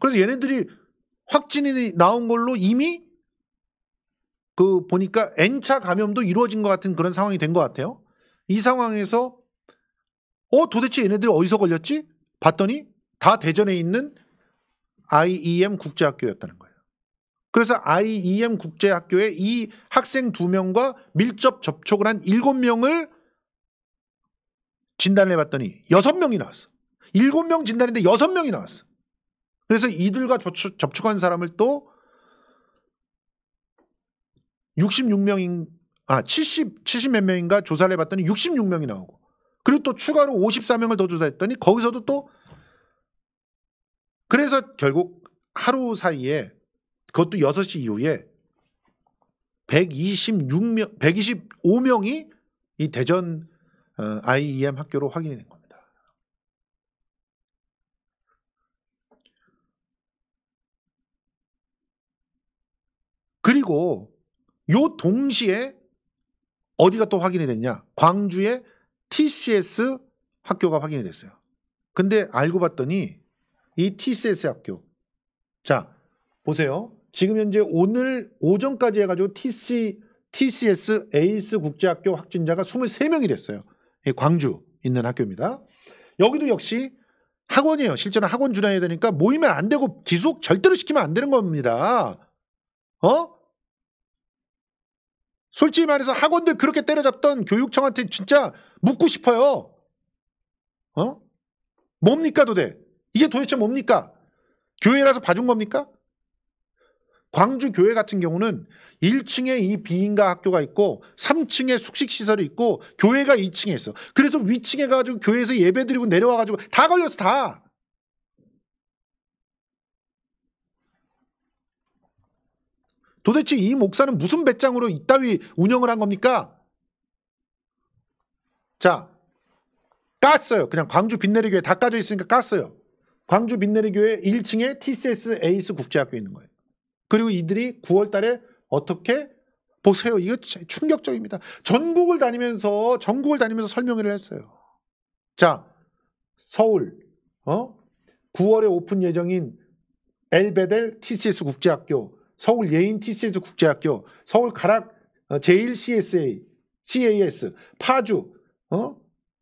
그래서 얘네들이 확진이 나온 걸로 이미 그 보니까 N차 감염도 이루어진 것 같은 그런 상황이 된 것 같아요. 이 상황에서 어 도대체 얘네들이 어디서 걸렸지? 봤더니 다 대전에 있는 IEM 국제학교였다는 거예요. 그래서 IEM 국제학교에 이 학생 두 명과 밀접 접촉을 한 일곱 명을 진단을 해봤더니 여섯 명이 나왔어. 일곱 명 진단인데 여섯 명이 나왔어. 그래서 이들과 접촉, 한 사람을 또 66명인 아 70, 70 몇 명인가 조사를 해봤더니 66명이 나오고 그리고 또 추가로 54명을 더 조사했더니 거기서도 또 그래서 결국 하루 사이에 그것도 6시 이후에 126명, 125명이 이 대전 IEM 어, 학교로 확인이 된 겁니다. 그리고 요 동시에 어디가 또 확인이 됐냐? 광주의 TCS 학교가 확인이 됐어요. 근데 알고 봤더니 이 e TCS 학교. 자, 보세요. 지금 현재 오늘 오전까지 해가지고 TC, TCS 에이스 국제학교 확진자가 23명이 됐어요. 광주 있는 학교입니다. 여기도 역시 학원이에요. 실제로 학원 준하해야 되니까 모이면 안 되고 기숙 절대로 시키면 안 되는 겁니다. 어? 솔직히 말해서 학원들 그렇게 때려잡던 교육청한테 진짜 묻고 싶어요. 어? 뭡니까 도대? 이게 도대체 뭡니까? 교회라서 봐준 겁니까? 광주 교회 같은 경우는 1층에 이 비인가 학교가 있고 3층에 숙식 시설이 있고 교회가 2층에 있어. 그래서 위층에 가지고 교회에서 예배 드리고 내려와 가지고 다 걸렸어 다. 도대체 이 목사는 무슨 배짱으로 이따위 운영을 한 겁니까? 자, 깠어요. 그냥 광주 빛내리교회 다 까져 있으니까 깠어요. 광주 민내리 교회 1층에 TCS 에이스 국제학교 있는 거예요. 그리고 이들이 9월 달에 어떻게 보세요. 이거 충격적입니다. 전국을 다니면서 전국을 다니면서 설명회를 했어요. 자, 서울 어? 9월에 오픈 예정인 엘베델 TCS 국제학교, 서울 예인 TCS 국제학교, 서울 가락 어, 제1CSA, CAS, 파주 어?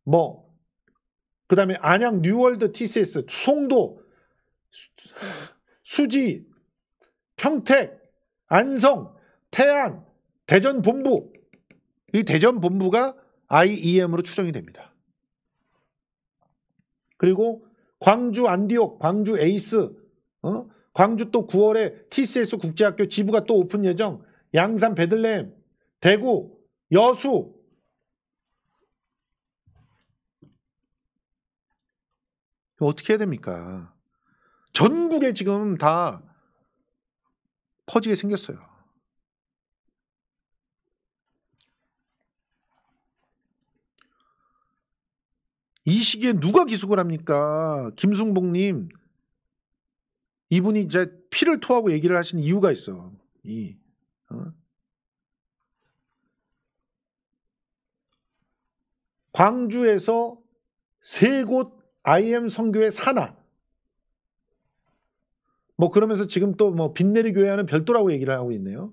뭐그 다음에 안양 뉴월드 TCS, 송도, 수지, 평택, 안성, 태안, 대전 본부. 이 대전 본부가 IEM으로 추정이 됩니다. 그리고 광주 안디옥, 광주 에이스, 어? 광주 또 9월에 TCS 국제학교 지부가 또 오픈 예정, 양산 베들레헴, 대구, 여수, 어떻게 해야 됩니까? 전국에 지금 다 퍼지게 생겼어요. 이 시기에 누가 기숙을 합니까? 김승복님 이분이 이제 피를 토하고 얘기를 하신 이유가 있어. 이 어? 광주에서 세곳 IM 선교의 산하 뭐 그러면서 지금 또뭐 빛내리 교회와는 별도라고 얘기를 하고 있네요.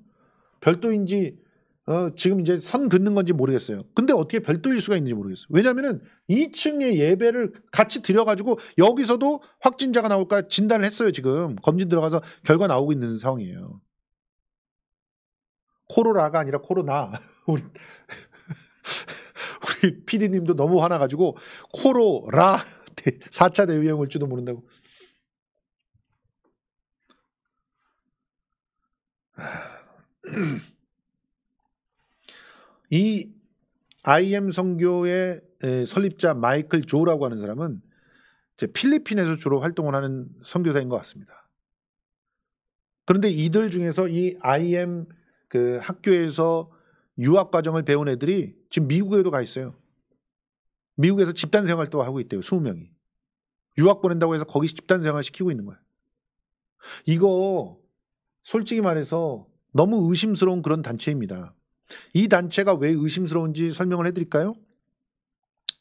별도인지 어, 지금 이제 선 긋는 건지 모르겠어요. 근데 어떻게 별도일 수가 있는지 모르겠어요. 왜냐하면은 2층에 예배를 같이 드려가지고 여기서도 확진자가 나올까 진단을 했어요. 지금 검진 들어가서 결과 나오고 있는 상황이에요. 코로나가 아니라 코로나. 우리 우리 PD님도 너무 화나가지고 코로라. 4차 대유행 올지도 모른다고. 이 IM 성교의 설립자 마이클 조라고 하는 사람은 필리핀에서 주로 활동을 하는 선교사인 것 같습니다. 그런데 이들 중에서 이 IM 그 학교에서 유학 과정을 배운 애들이 지금 미국에도 가 있어요. 미국에서 집단 생활도 하고 있대요. 20명이. 유학 보낸다고 해서 거기 집단 생활 시키고 있는 거야. 이거 솔직히 말해서 너무 의심스러운 그런 단체입니다. 이 단체가 왜 의심스러운지 설명을 해드릴까요?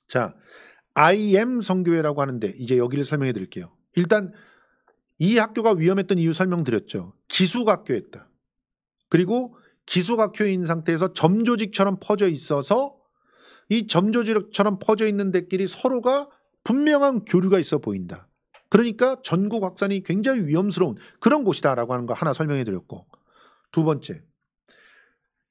자, IM 성교회라고 하는데 이제 여기를 설명해 드릴게요. 일단 이 학교가 위험했던 이유 설명드렸죠. 기숙학교였다. 그리고 기숙학교인 상태에서 점조직처럼 퍼져 있어서 이 점조지력처럼 퍼져 있는 데끼리 서로가 분명한 교류가 있어 보인다. 그러니까 전국 확산이 굉장히 위험스러운 그런 곳이다라고 하는 거 하나 설명해 드렸고 두 번째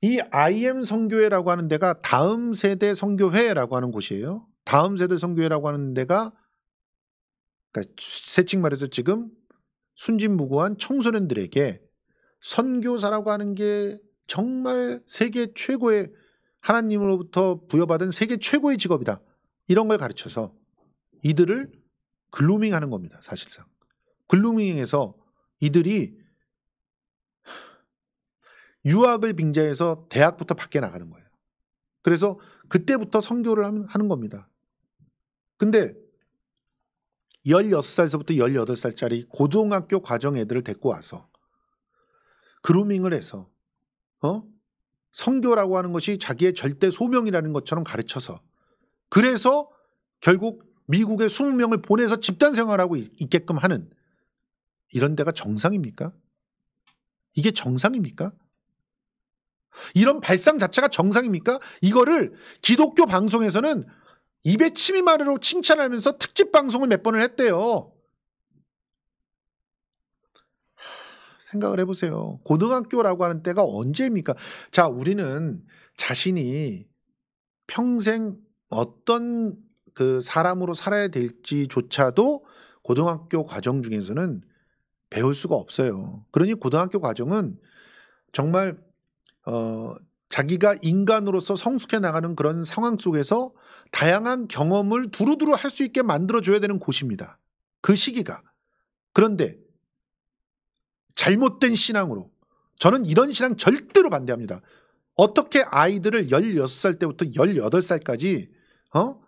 이 IM 성교회라고 하는 데가 다음 세대 성교회라고 하는 곳이에요. 다음 세대 성교회라고 하는 데가 그러니까 세칭 말해서 지금 순진무구한 청소년들에게 선교사라고 하는 게 정말 세계 최고의 하나님으로부터 부여받은 세계 최고의 직업이다. 이런 걸 가르쳐서 이들을 글루밍 하는 겁니다. 사실상. 글루밍에서 이들이 유학을 빙자해서 대학부터 밖에 나가는 거예요. 그래서 그때부터 성교를 하는 겁니다. 근데 16살서부터 18살짜리 고등학교 과정 애들을 데리고 와서 그루밍을 해서 어? 성교라고 하는 것이 자기의 절대 소명이라는 것처럼 가르쳐서 그래서 결국 미국에 20명을 보내서 집단 생활하고 있게끔 하는 이런 데가 정상입니까? 이게 정상입니까? 이런 발상 자체가 정상입니까? 이거를 기독교 방송에서는 입에 침이 마르로 칭찬하면서 특집 방송을 몇 번을 했대요. 생각을 해보세요. 고등학교라고 하는 때가 언제입니까? 자, 우리는 자신이 평생 어떤 그 사람으로 살아야 될지조차도 고등학교 과정 중에서는 배울 수가 없어요. 그러니 고등학교 과정은 정말 어 자기가 인간으로서 성숙해 나가는 그런 상황 속에서 다양한 경험을 두루두루 할 수 있게 만들어 줘야 되는 곳입니다. 그 시기가. 그런데 잘못된 신앙으로 저는 이런 신앙 절대로 반대합니다. 어떻게 아이들을 16살 때부터 18살까지 어?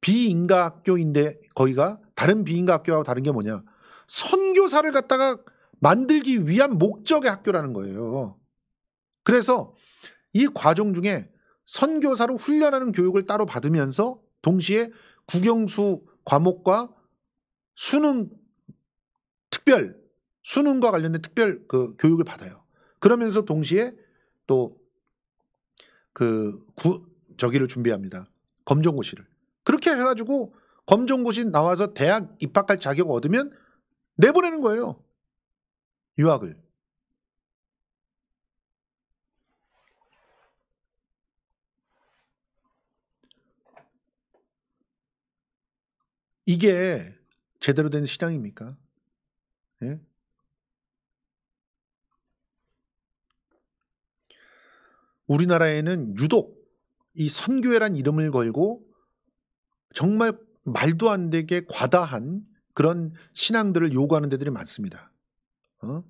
비인가 학교인데 거기가 다른 비인가 학교하고 다른 게 뭐냐? 선교사를 갖다가 만들기 위한 목적의 학교라는 거예요. 그래서 이 과정 중에 선교사로 훈련하는 교육을 따로 받으면서 동시에 국영수 과목과 수능 특별 수능과 관련된 특별 그 교육을 받아요. 그러면서 동시에 또 그 저기를 준비합니다. 검정고시를. 그렇게 해가지고 검정고시 나와서 대학 입학할 자격 얻으면 내보내는 거예요. 유학을. 이게 제대로 된 시장입니까? 예? 우리나라에는 유독 이 선교회란 이름을 걸고 정말 말도 안 되게 과다한 그런 신앙들을 요구하는 데들이 많습니다. 어?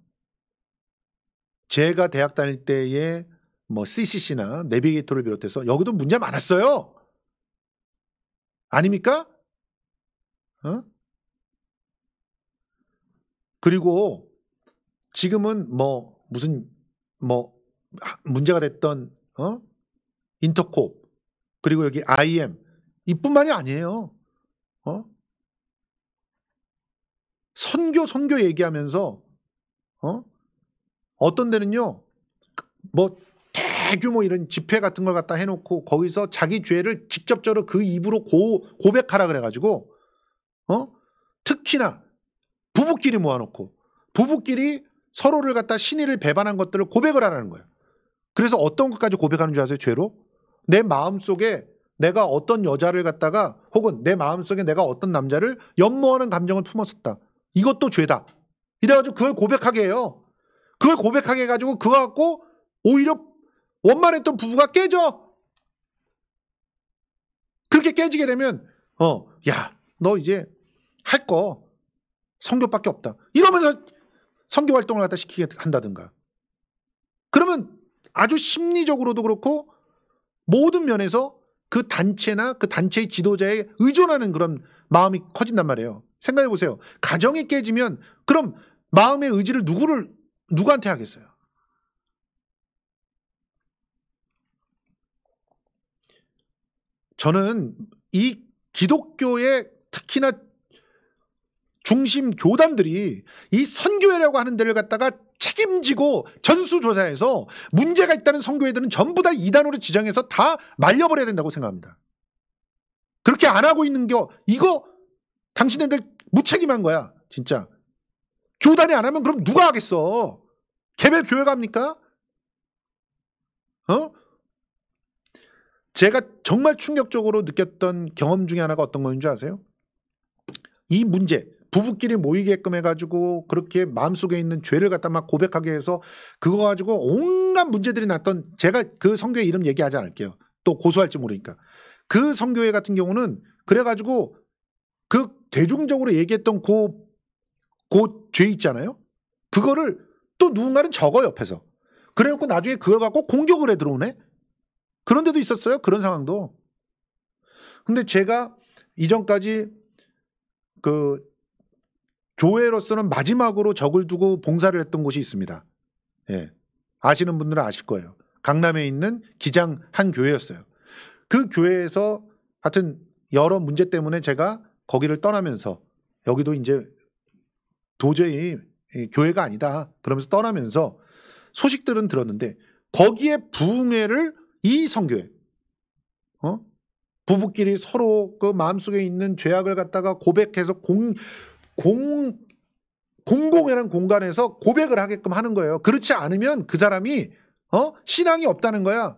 제가 대학 다닐 때에 뭐 CCC나 내비게이터를 비롯해서 여기도 문제 많았어요. 아닙니까? 어? 그리고 지금은 뭐 무슨 뭐 문제가 됐던 어? 인터콥 그리고 여기 IM 이뿐만이 아니에요. 어? 선교 선교 얘기하면서 어? 어떤 데는요 뭐 대규모 이런 집회 같은 걸 갖다 해놓고 거기서 자기 죄를 직접적으로 그 입으로 고, 고백하라 그래가지고 어? 특히나 부부끼리 모아놓고 부부끼리 서로를 갖다 신의를 배반한 것들을 고백을 하라는 거예요. 그래서 어떤 것까지 고백하는 줄 아세요? 죄로? 내 마음속에 내가 어떤 여자를 갖다가 혹은 내 마음속에 내가 어떤 남자를 연모하는 감정을 품었었다. 이것도 죄다. 이래가지고 그걸 고백하게 해요. 그걸 고백하게 해가지고 그거 갖고 오히려 원만했던 부부가 깨져. 그렇게 깨지게 되면 어, 야, 너 이제 할 거 성교밖에 없다. 이러면서 성교 활동을 갖다 시키게 한다든가. 그러면 아주 심리적으로도 그렇고 모든 면에서 그 단체나 그 단체의 지도자에 의존하는 그런 마음이 커진단 말이에요. 생각해 보세요. 가정이 깨지면 그럼 마음의 의지를 누구를 누구한테 하겠어요? 저는 이 기독교의 특히나 중심 교단들이 이 선교회라고 하는 데를 갖다가 책임지고 전수조사해서 문제가 있다는 선교회들은 전부 다 이단으로 지정해서 다 말려버려야 된다고 생각합니다. 그렇게 안 하고 있는 게 이거 당신네들 무책임한 거야 진짜. 교단이 안 하면 그럼 누가 하겠어? 개별 교회가 합니까? 어? 제가 정말 충격적으로 느꼈던 경험 중에 하나가 어떤 건지 아세요? 이 문제 부부끼리 모이게끔 해가지고 그렇게 마음속에 있는 죄를 갖다 막 고백하게 해서 그거 가지고 온갖 문제들이 났던 제가 그 성교회 이름 얘기하지 않을게요. 또 고소할지 모르니까. 그 성교회 같은 경우는 그래가지고 그 대중적으로 얘기했던 고, 고 죄 있잖아요. 그거를 또 누군가는 적어 옆에서. 그래놓고 나중에 그걸 갖고 공격을 해 들어오네. 그런 데도 있었어요. 그런 상황도. 근데 제가 이전까지 그 교회로서는 마지막으로 적을 두고 봉사를 했던 곳이 있습니다. 예. 아시는 분들은 아실 거예요. 강남에 있는 기장 한 교회였어요. 그 교회에서 하여튼 여러 문제 때문에 제가 거기를 떠나면서 여기도 이제 도저히 교회가 아니다. 그러면서 떠나면서 소식들은 들었는데 거기에 부흥회를 이 성교회 어? 부부끼리 서로 그 마음속에 있는 죄악을 갖다가 고백해서 공 공, 공공이라는 공간에서 고백을 하게끔 하는 거예요. 그렇지 않으면 그 사람이, 어? 신앙이 없다는 거야.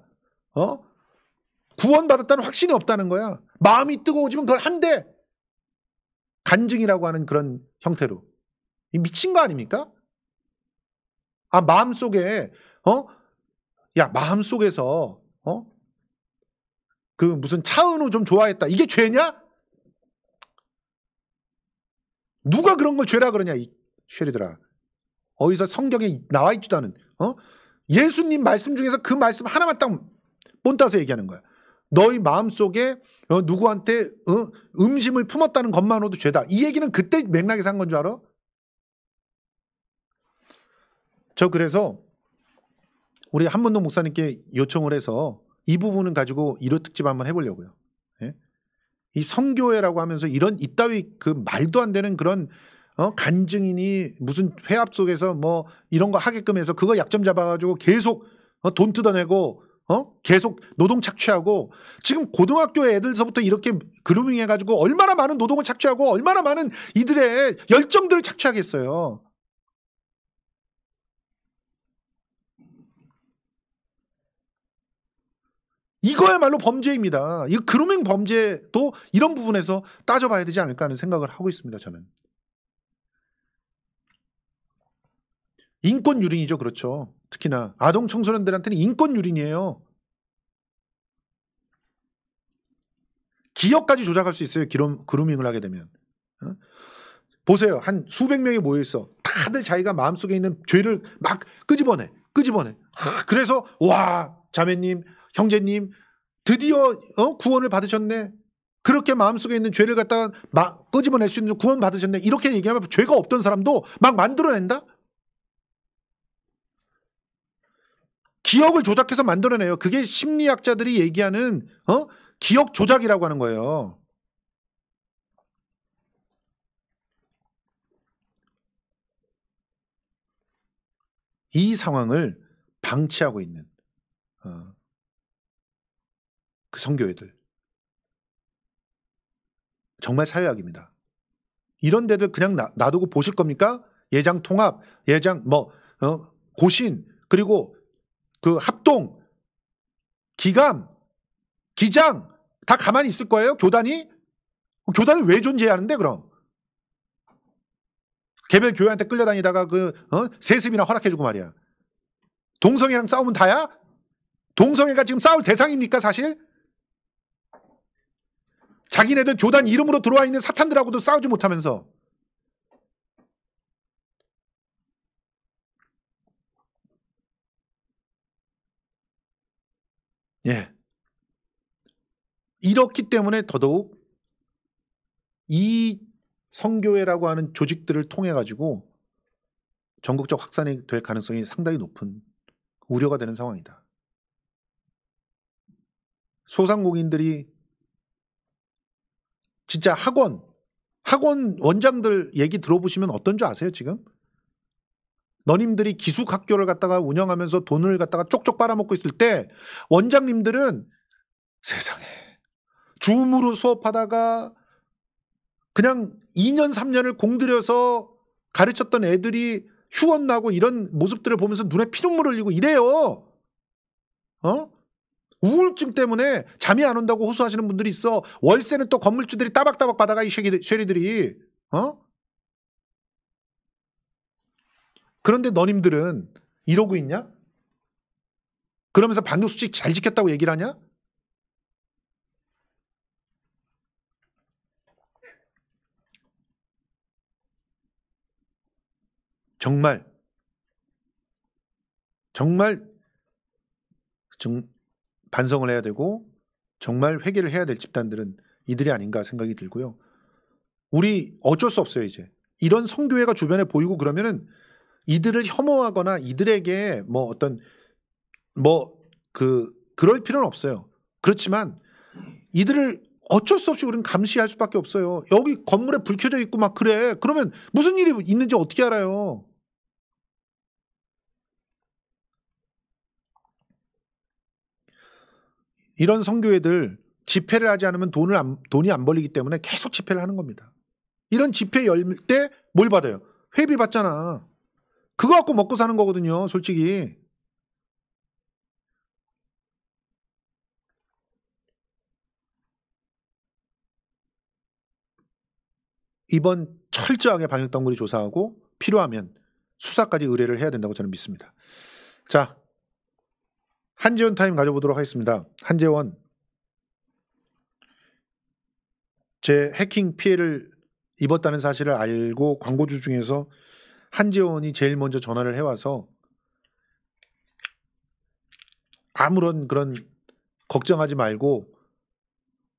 어? 구원받았다는 확신이 없다는 거야. 마음이 뜨거워지면 그걸 한대! 간증이라고 하는 그런 형태로. 미친 거 아닙니까? 아, 마음 속에, 어? 야, 마음 속에서, 어? 그 무슨 차은우 좀 좋아했다. 이게 죄냐? 누가 그런 걸 죄라 그러냐 이 쉐리들아. 어디서 성경에 나와 있지도 않은 어? 예수님 말씀 중에서 그 말씀 하나만 딱 본따서 얘기하는 거야. 너희 마음속에 어, 누구한테 어, 음심을 품었다는 것만으로도 죄다. 이 얘기는 그때 맥락에서 한 건 줄 알아? 저 그래서 우리 한문동 목사님께 요청을 해서 이 부분은 가지고 1호 특집 한번 해보려고요. 이 성교회라고 하면서 이런 이따위 그 말도 안 되는 그런 어간증이니 무슨 회합 속에서 뭐 이런 거 하게끔 해서 그거 약점 잡아가지고 계속 어, 돈 뜯어내고 어 계속 노동 착취하고 지금 고등학교 애들서부터 이렇게 그루밍 해가지고 얼마나 많은 노동을 착취하고 얼마나 많은 이들의 열정들을 착취하겠어요. 이거야말로 범죄입니다. 이 그루밍 범죄도 이런 부분에서 따져봐야 되지 않을까 하는 생각을 하고 있습니다. 저는. 인권 유린이죠. 그렇죠. 특히나 아동 청소년들한테는 인권 유린이에요. 기억까지 조작할 수 있어요. 기름, 그루밍을 하게 되면. 어? 보세요. 한 수백 명이 모여있어. 다들 자기가 마음속에 있는 죄를 막 끄집어내. 끄집어내. 하, 그래서 와 자매님 형제님 드디어 어? 구원을 받으셨네. 그렇게 마음속에 있는 죄를 갖다가 막 끄집어낼 수 있는 구원 받으셨네. 이렇게 얘기하면 죄가 없던 사람도 막 만들어낸다? 기억을 조작해서 만들어내요. 그게 심리학자들이 얘기하는 어? 기억 조작이라고 하는 거예요. 이 상황을 방치하고 있는 어. 그 성교회들. 정말 사회학입니다. 이런 데들 그냥 놔, 두고 보실 겁니까? 예장 통합, 예장 뭐 어? 고신 그리고 그 합동, 기감, 기장 다 가만히 있을 거예요? 교단이? 교단을왜 존재하는데 그럼? 개별 교회한테 끌려다니다가 그 어? 세습이나 허락해주고 말이야. 동성애랑 싸우면 다야? 동성애가 지금 싸울 대상입니까 사실? 자기네들 교단 이름으로 들어와 있는 사탄들하고도 싸우지 못하면서 예. 이렇기 때문에 더더욱 이 성교회라고 하는 조직들을 통해 가지고 전국적 확산이 될 가능성이 상당히 높은 우려가 되는 상황이다. 소상공인들이 진짜 학원 학원 원장들 얘기 들어보시면 어떤 줄 아세요 지금? 너님들이 기숙학교를 갖다가 운영하면서 돈을 갖다가 쪽쪽 빨아먹고 있을 때 원장님들은 세상에 줌으로 수업하다가 그냥 2년 3년을 공들여서 가르쳤던 애들이 휴원 나고 이런 모습들을 보면서 눈에 피눈물 흘리고 이래요. 어? 우울증 때문에 잠이 안 온다고 호소하시는 분들이 있어. 월세는 또 건물주들이 따박따박 받아가 이 쉐리들이. 어? 그런데 너님들은 이러고 있냐? 그러면서 반도수칙 잘 지켰다고 얘기를 하냐? 정말 정말 정, 반성을 해야 되고 정말 회개를 해야 될 집단들은 이들이 아닌가 생각이 들고요. 우리 어쩔 수 없어요 이제 이런 성교회가 주변에 보이고 그러면은 이들을 혐오하거나 이들에게 뭐 어떤 뭐 그 그럴 필요는 없어요. 그렇지만 이들을 어쩔 수 없이 우리는 감시할 수밖에 없어요. 여기 건물에 불 켜져 있고 막 그래. 그러면 무슨 일이 있는지 어떻게 알아요? 이런 성교회들 집회를 하지 않으면 돈을 안, 돈이 안 벌리기 때문에 계속 집회를 하는 겁니다. 이런 집회 열 때 뭘 받아요? 회비 받잖아. 그거 갖고 먹고 사는 거거든요, 솔직히. 이번 철저하게 방역 당국이 조사하고 필요하면 수사까지 의뢰를 해야 된다고 저는 믿습니다. 자, 한재원 타임 가져보도록 하겠습니다. 한재원 제 해킹 피해를 입었다는 사실을 알고 광고주 중에서 한재원이 제일 먼저 전화를 해와서 아무런 그런 걱정하지 말고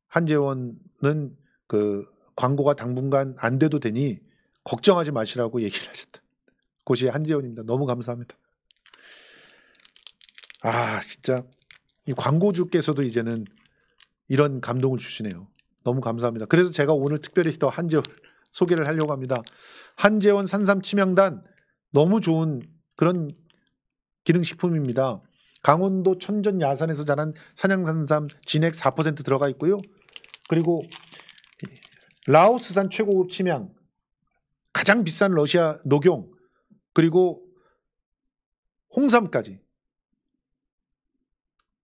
한재원은 그 광고가 당분간 안 돼도 되니 걱정하지 마시라고 얘기를 하셨다. 곳이 한재원입니다. 너무 감사합니다. 아 진짜 이 광고주께서도 이제는 이런 감동을 주시네요. 너무 감사합니다. 그래서 제가 오늘 특별히 더 한재원 소개를 하려고 합니다. 한재원 산삼 치명단 너무 좋은 그런 기능식품입니다. 강원도 천전 야산에서 자란 산양산삼 진액 4% 들어가 있고요. 그리고 라오스산 최고급 침향, 가장 비싼 러시아 녹용, 그리고 홍삼까지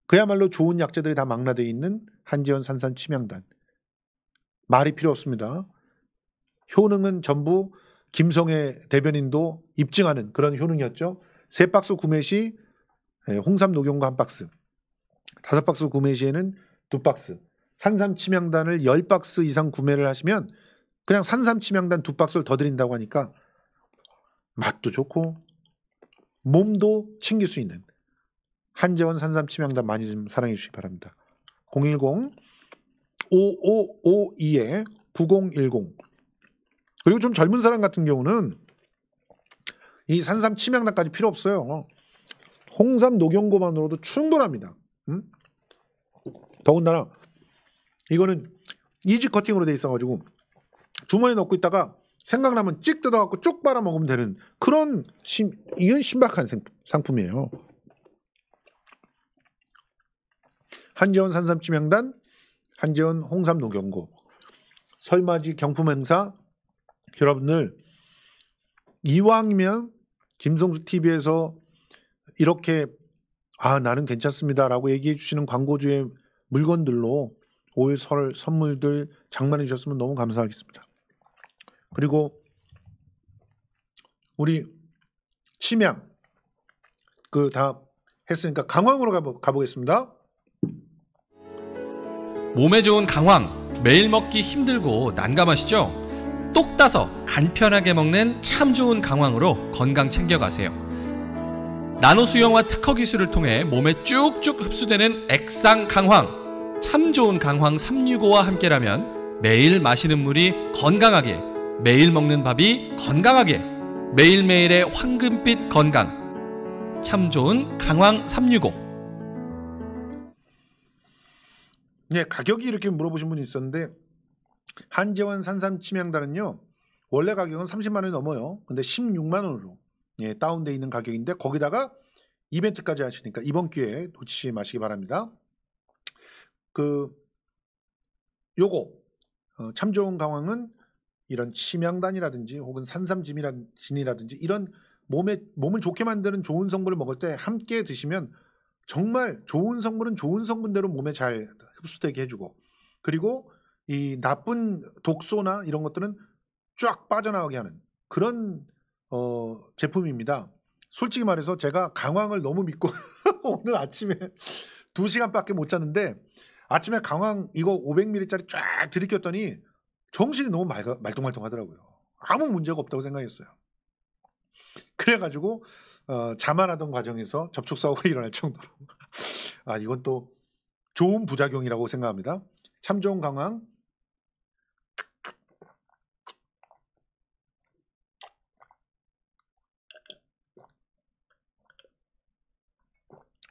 그야말로 좋은 약재들이다 망라되어 있는 한지연 산산 치명단 말이 필요 없습니다. 효능은 전부 김성애 대변인도 입증하는 그런 효능이었죠. 세 박스 구매 시 예, 홍삼 녹용과 한 박스, 다섯 박스 구매 시에는 두 박스, 산삼 치명단을열 박스 이상 구매를 하시면 그냥 산삼 치명단두 박스를 더 드린다고 하니까 맛도 좋고 몸도 챙길 수 있는 한재원 산삼 치명단 많이 좀 사랑해 주시기 바랍니다. 010 5 5 5 2 9010 그리고 좀 젊은 사람 같은 경우는 이 산삼 치명단까지 필요 없어요. 홍삼 녹용고만으로도 충분합니다. 음? 더군다나 이거는 이지 커팅으로 돼 있어가지고 주머니에 넣고 있다가 생각나면 찍 뜯어갖고 쭉 빨아먹으면 되는 그런 심, 이건 신박한 상품이에요. 한재원 산삼침향단, 한재원 홍삼 노경고, 설맞이 경품 행사 여러분들 이왕이면 김성수 TV에서 이렇게 아 나는 괜찮습니다라고 얘기해 주시는 광고주의 물건들로 올 설 선물들 장만해 주셨으면 너무 감사하겠습니다. 그리고 우리 심양 그다 했으니까 강황으로 가보, 가보겠습니다. 몸에 좋은 강황, 매일 먹기 힘들고 난감하시죠? 똑 따서 간편하게 먹는 참 좋은 강황으로 건강 챙겨가세요. 나노수영화 특허 기술을 통해 몸에 쭉쭉 흡수되는 액상 강황, 참 좋은 강황 365와 함께라면 매일 마시는 물이 건강하게, 매일 먹는 밥이 건강하게, 매일매일의 황금빛 건강, 참 좋은 강황 365. 네, 가격이 이렇게 물어보신 분이 있었는데 한재원 산삼 침향단은요. 원래 가격은 30만 원이 넘어요. 근데 16만 원으로 예, 다운돼 있는 가격인데 거기다가 이벤트까지 하시니까 이번 기회에 놓치지 마시기 바랍니다. 그 요거 어, 참 좋은 강황은 이런 침향단이라든지 혹은 산삼진이라든지 이런 몸에 몸을 좋게 만드는 좋은 성분을 먹을 때 함께 드시면 정말 좋은 성분은 좋은 성분대로 몸에 잘 흡수되게 해주고 그리고 이 나쁜 독소나 이런 것들은 쫙 빠져나가게 하는 그런 어, 제품입니다. 솔직히 말해서 제가 강황을 너무 믿고 오늘 아침에 2시간밖에 못 잤는데 아침에 강황 이거 500ml짜리 쫙 들이켰더니 정신이 너무 말, 말똥말똥하더라고요. 아무 문제가 없다고 생각했어요. 그래가지고 어, 자만하던 과정에서 접촉사고가 일어날 정도로 아 이건 또 좋은 부작용이라고 생각합니다. 참좋은 강황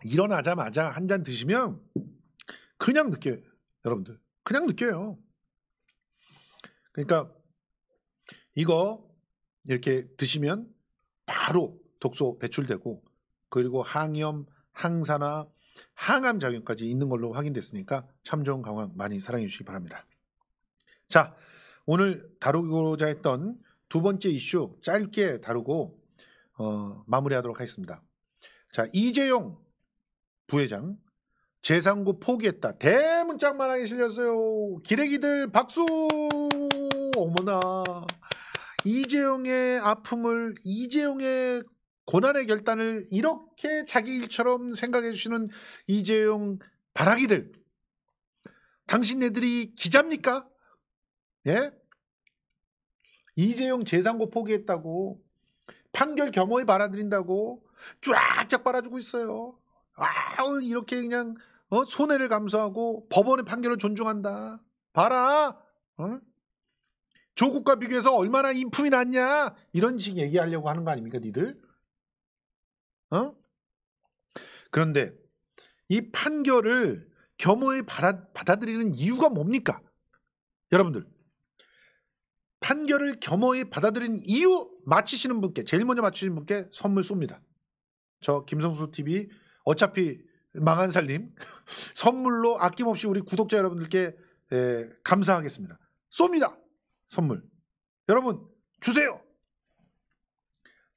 일어나자마자 한 잔 드시면 그냥 느껴요 여러분들 그냥 느껴요 그러니까 이거 이렇게 드시면 바로 독소 배출되고 그리고 항염 항산화 항암 작용까지 있는 걸로 확인됐으니까 참 좋은 강황 많이 사랑해 주시기 바랍니다. 자, 오늘 다루고자 했던 두 번째 이슈 짧게 다루고 어, 마무리하도록 하겠습니다. 자, 이재용 부회장 재상고 포기했다. 대문짝만하게 실렸어요. 기레기들 박수! 어머나. 이재용의 아픔을 이재용의 고난의 결단을 이렇게 자기 일처럼 생각해 주시는 이재용 바라기들. 당신네들이 기자입니까? 예? 이재용 재산고 포기했다고 판결 겸허히 받아들인다고 쫙쫙 받아주고 있어요. 아우 이렇게 그냥 어? 손해를 감수하고 법원의 판결을 존중한다. 봐라. 어? 조국과 비교해서 얼마나 인품이 났냐 이런 식 얘기하려고 하는 거 아닙니까 니들? 어? 그런데 이 판결을 겸허히 받아들이는 이유가 뭡니까? 여러분들 판결을 겸허히 받아들인 이유 맞히시는 분께 제일 먼저 맞히시는 분께 선물 쏩니다. 저 김성수 TV 어차피 망한 살림 선물로 아낌없이 우리 구독자 여러분들께 에, 예, 감사하겠습니다. 쏩니다. 선물 여러분 주세요.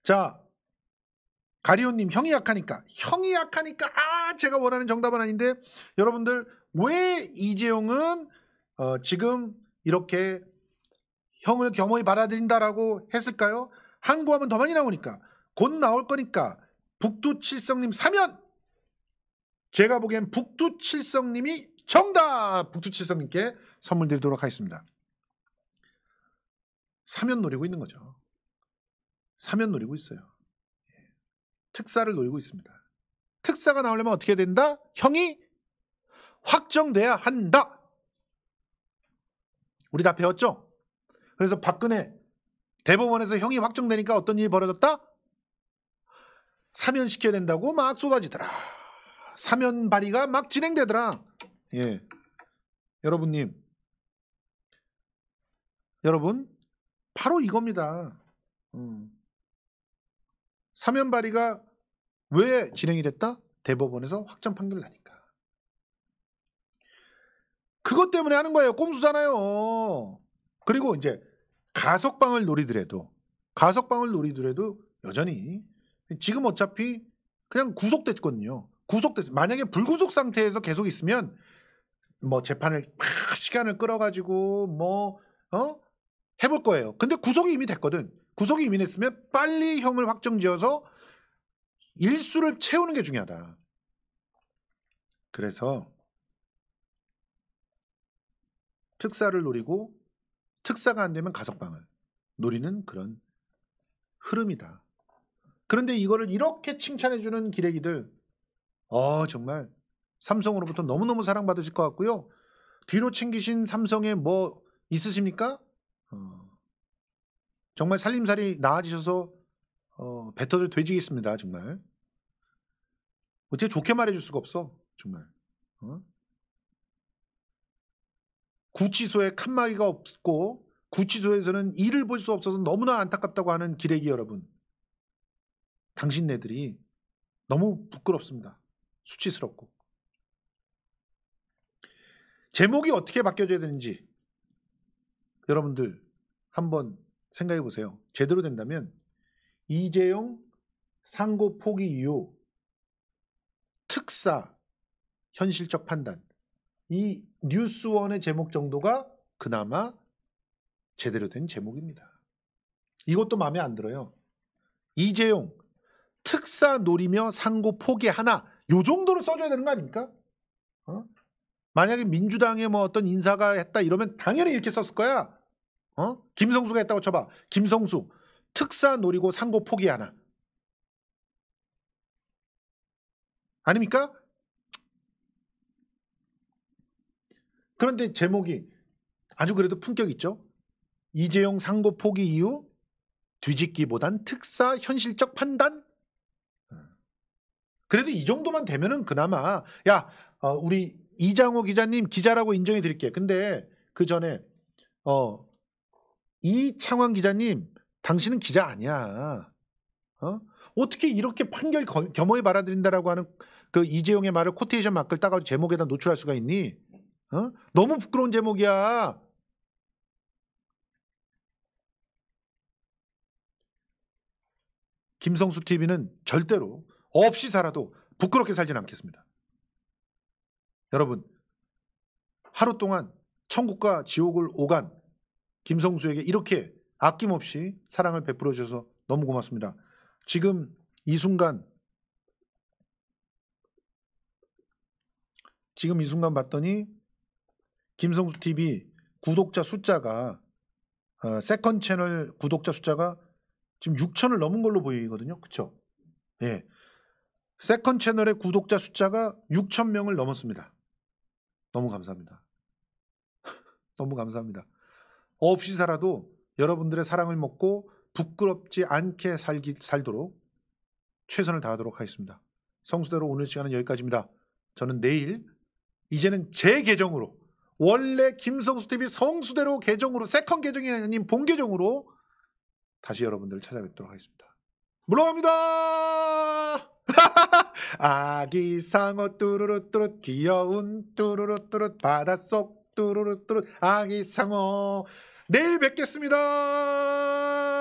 자 가리온님 형이 약하니까 형이 약하니까 아 제가 원하는 정답은 아닌데 여러분들 왜 이재용은 어, 지금 이렇게 형을 겸허히 받아들인다라고 했을까요? 항구하면 더 많이 나오니까 곧 나올 거니까 북두칠성님 사면 제가 보기엔 북두칠성님이 정답 북두칠성님께 선물 드리도록 하겠습니다. 사면 노리고 있는 거죠. 사면 노리고 있어요. 특사를 노리고 있습니다. 특사가 나오려면 어떻게 된다? 형이 확정돼야 한다. 우리 다 배웠죠? 그래서 박근혜 대법원에서 형이 확정되니까 어떤 일이 벌어졌다? 사면시켜야 된다고 막 쏟아지더라. 사면 발의가 막 진행되더라. 예. 여러분님. 여러분, 바로 이겁니다. 음. 사면 발의가 왜 진행이 됐다? 대법원에서 확정 판결 나니까. 그것 때문에 하는 거예요. 꼼수잖아요. 그리고 이제 가석방을 노리더라도 가석방을 노리더라도 여전히 지금 어차피 그냥 구속됐거든요. 구속됐어. 요 만약에 불구속 상태에서 계속 있으면 뭐 재판을 막 시간을 끌어가지고 뭐 어? 해볼 거예요. 근데 구속이 이미 됐거든. 구속이 이민했으면 빨리 형을 확정지어서 일수를 채우는 게 중요하다. 그래서 특사를 노리고 특사가 안 되면 가석방을 노리는 그런 흐름이다. 그런데 이거를 이렇게 칭찬해주는 기레기들, 어, 정말 삼성으로부터 너무너무 사랑받으실 것 같고요. 뒤로 챙기신 삼성에 뭐 있으십니까? 어, 정말 살림살이 나아지셔서 어, 배터들 돼지겠습니다 정말. 뭐 어떻게 좋게 말해줄 수가 없어. 정말. 어? 구치소에 칸막이가 없고 구치소에서는 일을 볼 수 없어서 너무나 안타깝다고 하는 기레기 여러분. 당신네들이 너무 부끄럽습니다. 수치스럽고. 제목이 어떻게 바뀌어져야 되는지 여러분들 한번 생각해 보세요. 제대로 된다면 이재용 상고 포기 이후 특사 현실적 판단 이 뉴스원의 제목 정도가 그나마 제대로 된 제목입니다. 이것도 마음에 안 들어요. 이재용 특사 노리며 상고 포기 하나 요 정도로 써줘야 되는 거 아닙니까? 어? 만약에 민주당의 뭐 어떤 인사가 했다 이러면 당연히 이렇게 썼을 거야. 어? 김성수가 했다고 쳐봐. 김성수 특사 노리고 상고 포기하나? 아닙니까? 그런데 제목이 아주 그래도 품격 있죠. 이재용 상고 포기 이후 뒤집기보단 특사 현실적 판단? 어. 그래도 이 정도만 되면은 그나마 야 어, 우리 이장호 기자님 기자라고 인정해 드릴게. 근데 그 전에 어 이창환 기자님, 당신은 기자 아니야. 어? 어떻게 이렇게 판결 겸허히 받아들인다라고 하는 그 이재용의 말을 코테이션 마크를 따가지고 제목에다 노출할 수가 있니? 어? 너무 부끄러운 제목이야. 김성수 TV는 절대로 없이 살아도 부끄럽게 살진 않겠습니다. 여러분, 하루 동안 천국과 지옥을 오간 김성수에게 이렇게 아낌없이 사랑을 베풀어 주셔서 너무 고맙습니다. 지금 이 순간 지금 이 순간 봤더니 김성수 TV 구독자 숫자가 어, 세컨 채널 구독자 숫자가 지금 6천을 넘은 걸로 보이거든요. 그쵸? 예. 세컨 채널의 구독자 숫자가 6천 명을 넘었습니다. 너무 감사합니다. 너무 감사합니다. 없이 살아도 여러분들의 사랑을 먹고 부끄럽지 않게 살기, 살도록 최선을 다하도록 하겠습니다. 성수대로 오늘 시간은 여기까지입니다. 저는 내일 이제는 제 계정으로 원래 김성수 TV 성수대로 계정으로 세컨 계정이 아닌 본 계정으로 다시 여러분들을 찾아뵙도록 하겠습니다. 물러갑니다. 아기 상어 뚜루루뚜루 귀여운 뚜루루뚜루 바닷속 뚜루루뚜루 아기 상어 내일 뵙겠습니다.